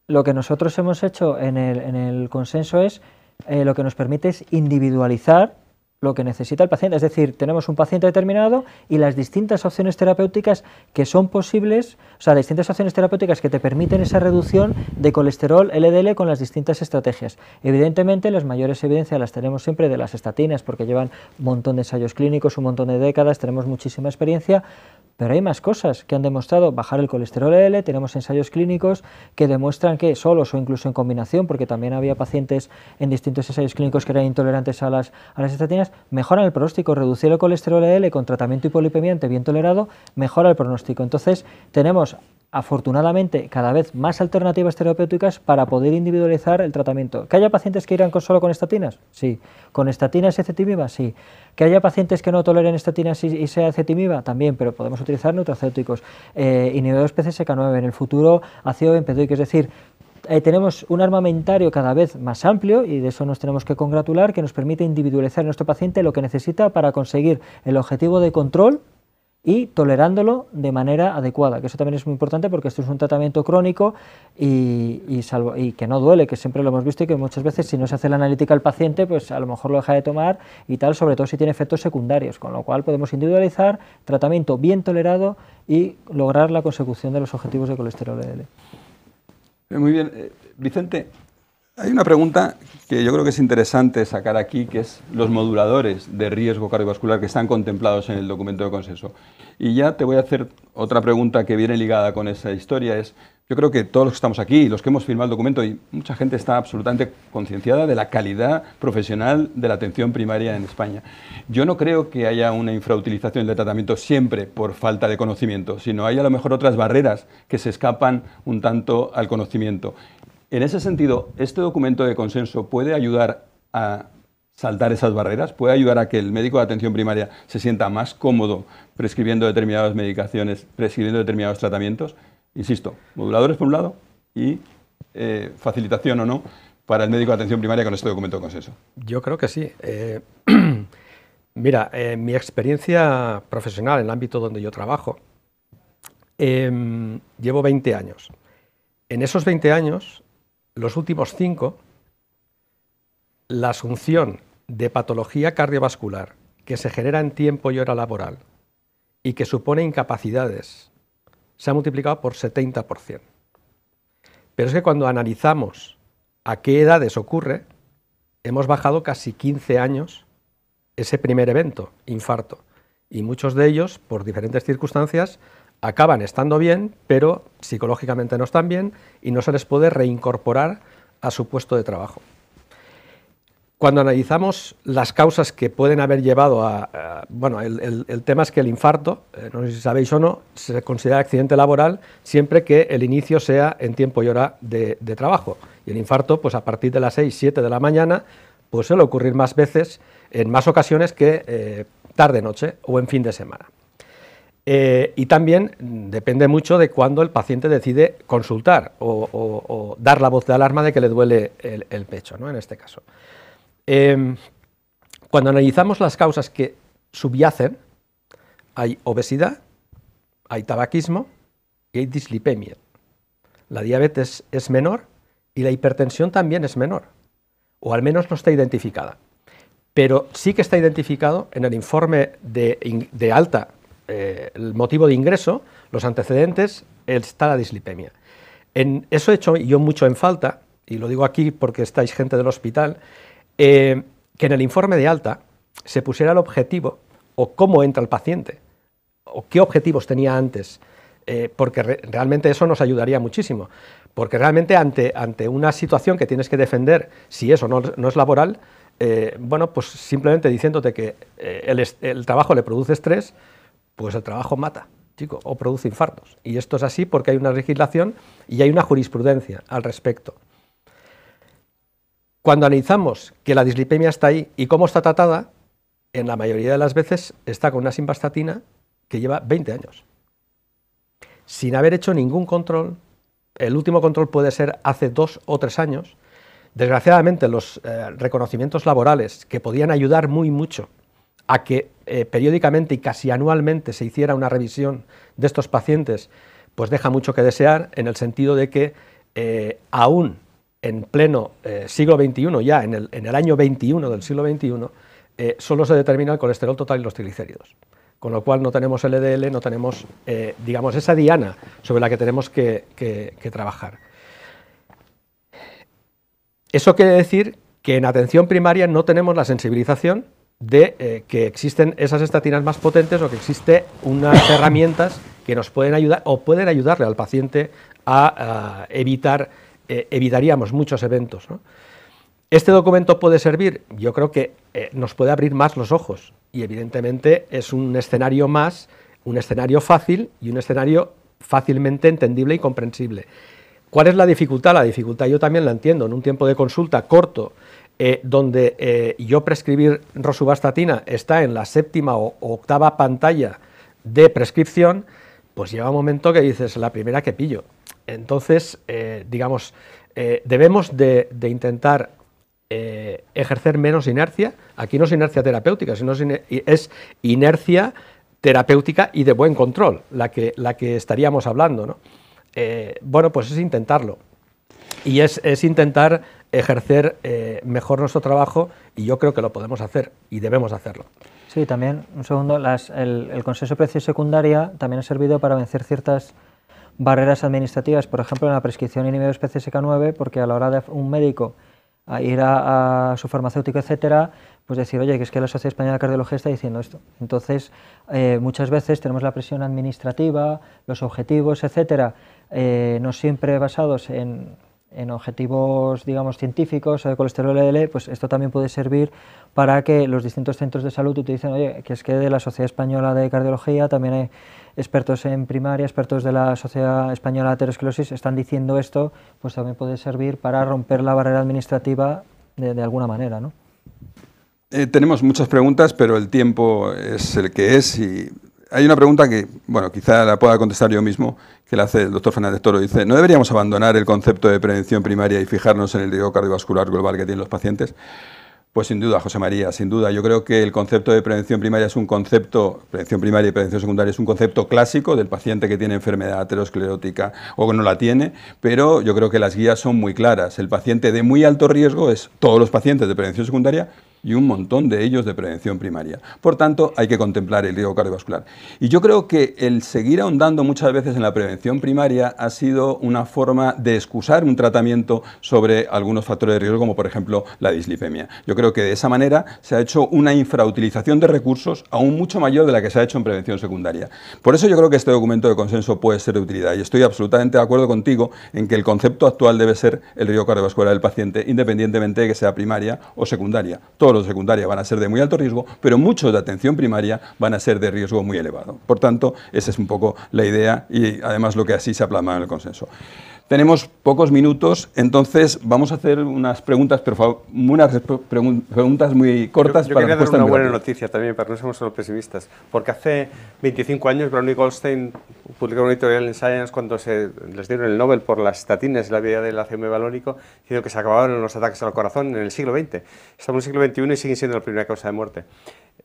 lo que nosotros hemos hecho en el, consenso es, eh, lo que nos permite es individualizar lo que necesita el paciente. Es decir, tenemos un paciente determinado y las distintas opciones terapéuticas que son posibles, o sea, distintas opciones terapéuticas que te permiten esa reducción de colesterol LDL con las distintas estrategias. Evidentemente, las mayores evidencias las tenemos siempre de las estatinas, porque llevan un montón de ensayos clínicos, un montón de décadas, tenemos muchísima experiencia, pero hay más cosas que han demostrado bajar el colesterol L, tenemos ensayos clínicos que demuestran que solos o incluso en combinación, porque también había pacientes en distintos ensayos clínicos que eran intolerantes a las, a las estatinas, mejora el pronóstico. Reducir el colesterol e L con tratamiento hipolipemiante bien tolerado mejora el pronóstico. Entonces, tenemos afortunadamente cada vez más alternativas terapéuticas para poder individualizar el tratamiento. ¿Que haya pacientes que irán con, solo con estatinas? Sí. ¿Con estatinas y cetimib? Sí. ¿Que haya pacientes que no toleren estatinas y, sea También, pero podemos utilizar nutracéuticos. Eh, inhibidores PCSK9, en el futuro ácido que es decir, eh, tenemos un armamentario cada vez más amplio, y de eso nos tenemos que congratular, que nos permite individualizar nuestro paciente lo que necesita para conseguir el objetivo de control y tolerándolo de manera adecuada, que eso también es muy importante porque esto es un tratamiento crónico y, y que no duele, que siempre lo hemos visto y que muchas veces si no se hace la analítica al paciente, pues a lo mejor lo deja de tomar y tal, sobre todo si tiene efectos secundarios, con lo cual podemos individualizar tratamiento bien tolerado y lograr la consecución de los objetivos de colesterol LDL. Eh, muy bien. Eh, Vicente, hay una pregunta que yo creo que es interesante sacar aquí, que es los moduladores de riesgo cardiovascular que están contemplados en el documento de consenso. Y ya te voy a hacer otra pregunta que viene ligada con esa historia, es yo creo que todos los que estamos aquí, los que hemos firmado el documento, y mucha gente está absolutamente concienciada de la calidad profesional de la atención primaria en España. Yo no creo que haya una infrautilización de tratamiento siempre por falta de conocimiento, sino hay a lo mejor otras barreras que se escapan un tanto al conocimiento. En ese sentido, este documento de consenso puede ayudar a saltar esas barreras, puede ayudar a que el médico de atención primaria se sienta más cómodo prescribiendo determinadas medicaciones, prescribiendo determinados tratamientos. Insisto, moduladores por un lado y eh, facilitación o no para el médico de atención primaria con este documento de consenso. Yo creo que sí. Eh, mira, eh, mi experiencia profesional en el ámbito donde yo trabajo, em, llevo 20 años. En esos 20 años, los últimos 5, la asunción de patología cardiovascular que se genera en tiempo y hora laboral y que supone incapacidades se ha multiplicado por 70%. Pero es que cuando analizamos a qué edades ocurre, hemos bajado casi 15 años ese primer evento, infarto. Y muchos de ellos, por diferentes circunstancias, acaban estando bien, pero psicológicamente no están bien y no se les puede reincorporar a su puesto de trabajo. Cuando analizamos las causas que pueden haber llevado a... bueno, el, tema es que el infarto, eh, no sé si sabéis o no, se considera accidente laboral siempre que el inicio sea en tiempo y hora de, trabajo. Y el infarto, pues a partir de las 6, 7 de la mañana, pues suele ocurrir más veces, en más ocasiones que eh, tarde-noche o en fin de semana. Eh, y también depende mucho de cuándo el paciente decide consultar o, dar la voz de alarma de que le duele el, pecho, ¿no? en este caso. Em, cuando analizamos las causas que subyacen, hay obesidad, hay tabaquismo y hay dislipemia. La diabetes es menor y la hipertensión también es menor, o al menos no está identificada. Pero sí que está identificado en el informe de, alta, eh, el motivo de ingreso, los antecedentes, está la dislipemia. En eso he hecho yo mucho en falta, y lo digo aquí porque estáis gente del hospital, eh, que en el informe de alta se pusiera el objetivo o cómo entra el paciente o qué objetivos tenía antes, eh, porque realmente eso nos ayudaría muchísimo. Porque realmente ante, ante una situación que tienes que defender, si eso no, es laboral, eh, bueno, pues simplemente diciéndote que el, el, trabajo le produce estrés, pues el trabajo mata, chico, o produce infartos. Y esto es así porque hay una legislación y hay una jurisprudencia al respecto. Cuando analizamos que la dislipemia está ahí y cómo está tratada, en la mayoría de las veces está con una simvastatina que lleva 20 años. Sin haber hecho ningún control, el último control puede ser hace dos o tres años. Desgraciadamente, los eh, reconocimientos laborales que podían ayudar muy mucho a que eh, periódicamente y casi anualmente se hiciera una revisión de estos pacientes, pues deja mucho que desear en el sentido de que eh, aún en pleno eh, siglo XXI, ya en el, año 21 del siglo XXI, eh, solo se determina el colesterol total y los triglicéridos. Con lo cual no tenemos LDL, no tenemos, eh, digamos, esa diana sobre la que tenemos que, trabajar. Eso quiere decir que en atención primaria no tenemos la sensibilización de que existen esas estatinas más potentes o que existen unas herramientas que nos pueden ayudar o pueden ayudarle al paciente a evitar eh, evitaríamos muchos eventos. Este documento puede servir, yo creo que eh, nos puede abrir más los ojos y evidentemente es un escenario más, un escenario fácil y un escenario fácilmente entendible y comprensible. ¿Cuál es la dificultad? La dificultad yo también la entiendo. En un tiempo de consulta corto, eh, donde yo prescribir rosubastatina está en la séptima o octava pantalla de prescripción, pues lleva un momento que dices, la primera que pillo. Entonces, eh, digamos, eh, debemos de, intentar eh, ejercer menos inercia. Aquí no es inercia terapéutica, sino es inercia terapéutica y de buen control, la que, la que estaríamos hablando. ¿no? bueno, pues es intentarlo. Y es, intentar ejercer mejor nuestro trabajo y yo creo que lo podemos hacer y debemos hacerlo. Sí, también, un segundo, el, el de precio secundaria también ha servido para vencer ciertas barreras administrativas, por ejemplo, en la prescripción inhibidores PCSK9, porque a la hora de un médico ir a, su farmacéutico, etcétera, pues decir, oye, que es que la Sociedad Española de Cardiología está diciendo esto. Entonces, eh, muchas veces tenemos la presión administrativa, los objetivos, etcétera, eh, no siempre basados en en objetivos, digamos, científicos de colesterol LDL, pues esto también puede servir para que los distintos centros de salud utilicen, oye, que es que de la Sociedad Española de Cardiología también hay expertos en primaria, expertos de la Sociedad Española de Aterosclerosis, están diciendo esto, pues también puede servir para romper la barrera administrativa de, alguna manera, ¿no? Eh, tenemos muchas preguntas, pero el tiempo es el que es y hay una pregunta que, bueno, quizá la pueda contestar yo mismo, que le hace el doctor Fernández Toro, dice, ¿no deberíamos abandonar el concepto de prevención primaria y fijarnos en el riesgo cardiovascular global que tienen los pacientes? Pues sin duda, José María, sin duda. Yo creo que el concepto de prevención primaria es un concepto, prevención primaria y prevención secundaria es un concepto clásico del paciente que tiene enfermedad aterosclerótica o que no la tiene, pero yo creo que las guías son muy claras. El paciente de muy alto riesgo es todos los pacientes de prevención secundaria y un montón de ellos de prevención primaria. Por tanto, hay que contemplar el riesgo cardiovascular. Y yo creo que el seguir ahondando muchas veces en la prevención primaria ha sido una forma de excusar un tratamiento sobre algunos factores de riesgo, como por ejemplo la dislipemia. Yo creo que de esa manera se ha hecho una infrautilización de recursos aún mucho mayor de la que se ha hecho en prevención secundaria. Por eso yo creo que este documento de consenso puede ser de utilidad y estoy absolutamente de acuerdo contigo en que el concepto actual debe ser el riesgo cardiovascular del paciente, independientemente de que sea primaria o secundaria. Todo los secundaria van a ser de muy alto riesgo, pero muchos de atención primaria van a ser de riesgo muy elevado. Por tanto, esa es un poco la idea y además lo que así se ha en el consenso. Tenemos pocos minutos, entonces vamos a hacer unas preguntas, pero favor, unas preguntas muy cortas. Yo, para quería una buena noticia también, para no seamos solo pesimistas, porque hace 25 años Brownie Goldstein publicó un editorial en Science cuando se les dieron el Nobel por las estatinas la vida del ACM balónico, diciendo que se acabaron los ataques al corazón en el siglo XX. Estamos en el siglo XXI y siguen siendo la primera causa de muerte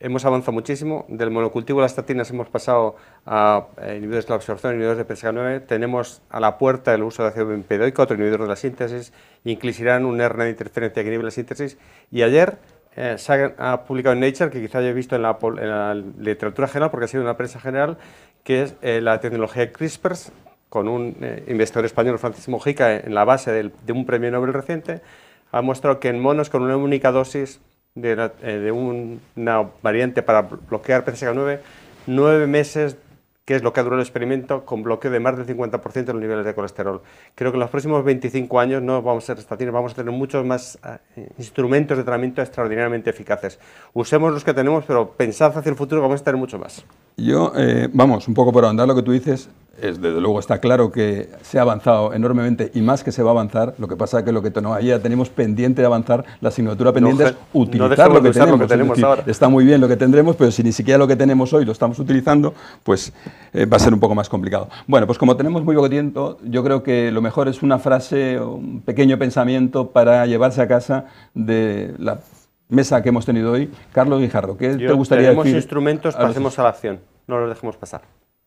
hemos avanzado muchísimo. Del monocultivo a las estatinas hemos pasado a eh, inhibidores de la absorción, inhibidores de PSK9. Tenemos a la puerta el uso de ácido bempedoico, otro inhibidor de la síntesis, incluirán un RNA de interferencia que inhibe la síntesis. Y ayer eh, se ha, publicado en Nature, que quizá haya visto en la, la, literatura general, porque ha sido una prensa general, que es eh, la tecnología CRISPR, con un investigador español, Francisco Mojica, en la base de un premio Nobel reciente, ha mostrado que en monos con una única dosis eh, de, una variante para bloquear PCSK9, nueve meses que es lo que ha durado el experimento, con bloqueo de más del 50% de los niveles de colesterol. Creo que en los próximos 25 años no vamos a ser estatinos, vamos a tener muchos más eh, instrumentos de tratamiento extraordinariamente eficaces. Usemos los que tenemos, pero pensad hacia el futuro vamos a tener mucho más. Yo, eh, vamos, un poco por ahondar lo que tú dices, desde luego está claro que se ha avanzado enormemente y más que se va a avanzar. Lo que pasa es que lo que ya tenemos pendiente de avanzar, la asignatura pendiente es utilizar lo, que tenemos, ahora. Está muy bien lo que tendremos, pero si ni siquiera lo que tenemos hoy lo estamos utilizando, pues eh, va a ser un poco más complicado. Bueno, pues como tenemos muy poco tiempo, yo creo que lo mejor es una frase, o un pequeño pensamiento para llevarse a casa de la mesa que hemos tenido hoy. Carlos Guijarro, ¿qué te gustaría decir? Tenemos instrumentos, pasemos a la acción, no los dejemos pasar.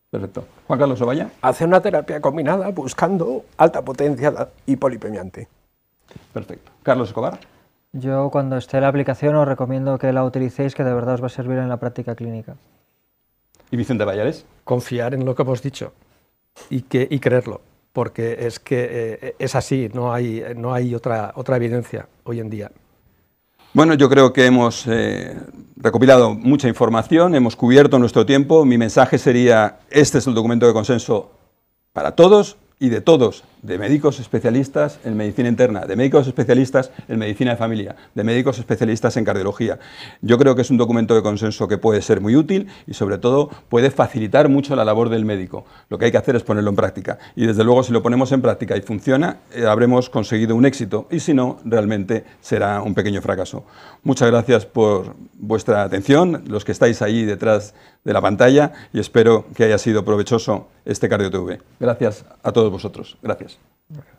Perfecto. Juan Carlos Ovalla. Hace una terapia combinada buscando alta potencia y polipemiante. Perfecto. Carlos Escobar. Yo cuando esté la aplicación os recomiendo que la utilicéis, que de verdad os va a servir en la práctica clínica. ¿Y Vicente Vallares? Confiar en lo que hemos dicho y, que, y creerlo, porque es que eh, es así, no hay, no hay otra, otra evidencia hoy en día. Bueno, yo creo que hemos eh, recopilado mucha información, hemos cubierto nuestro tiempo. Mi mensaje sería, este es el documento de consenso para todos y de todos de médicos especialistas en medicina interna, de médicos especialistas en medicina de familia, de médicos especialistas en cardiología. Yo creo que es un documento de consenso que puede ser muy útil y sobre todo puede facilitar mucho la labor del médico. Lo que hay que hacer es ponerlo en práctica y desde luego si lo ponemos en práctica y funciona, eh, habremos conseguido un éxito y si no, realmente será un pequeño fracaso. Muchas gracias por vuestra atención, los que estáis ahí detrás de la pantalla y espero que haya sido provechoso este CardioTV. Gracias a todos vosotros. Gracias. Yes. Okay.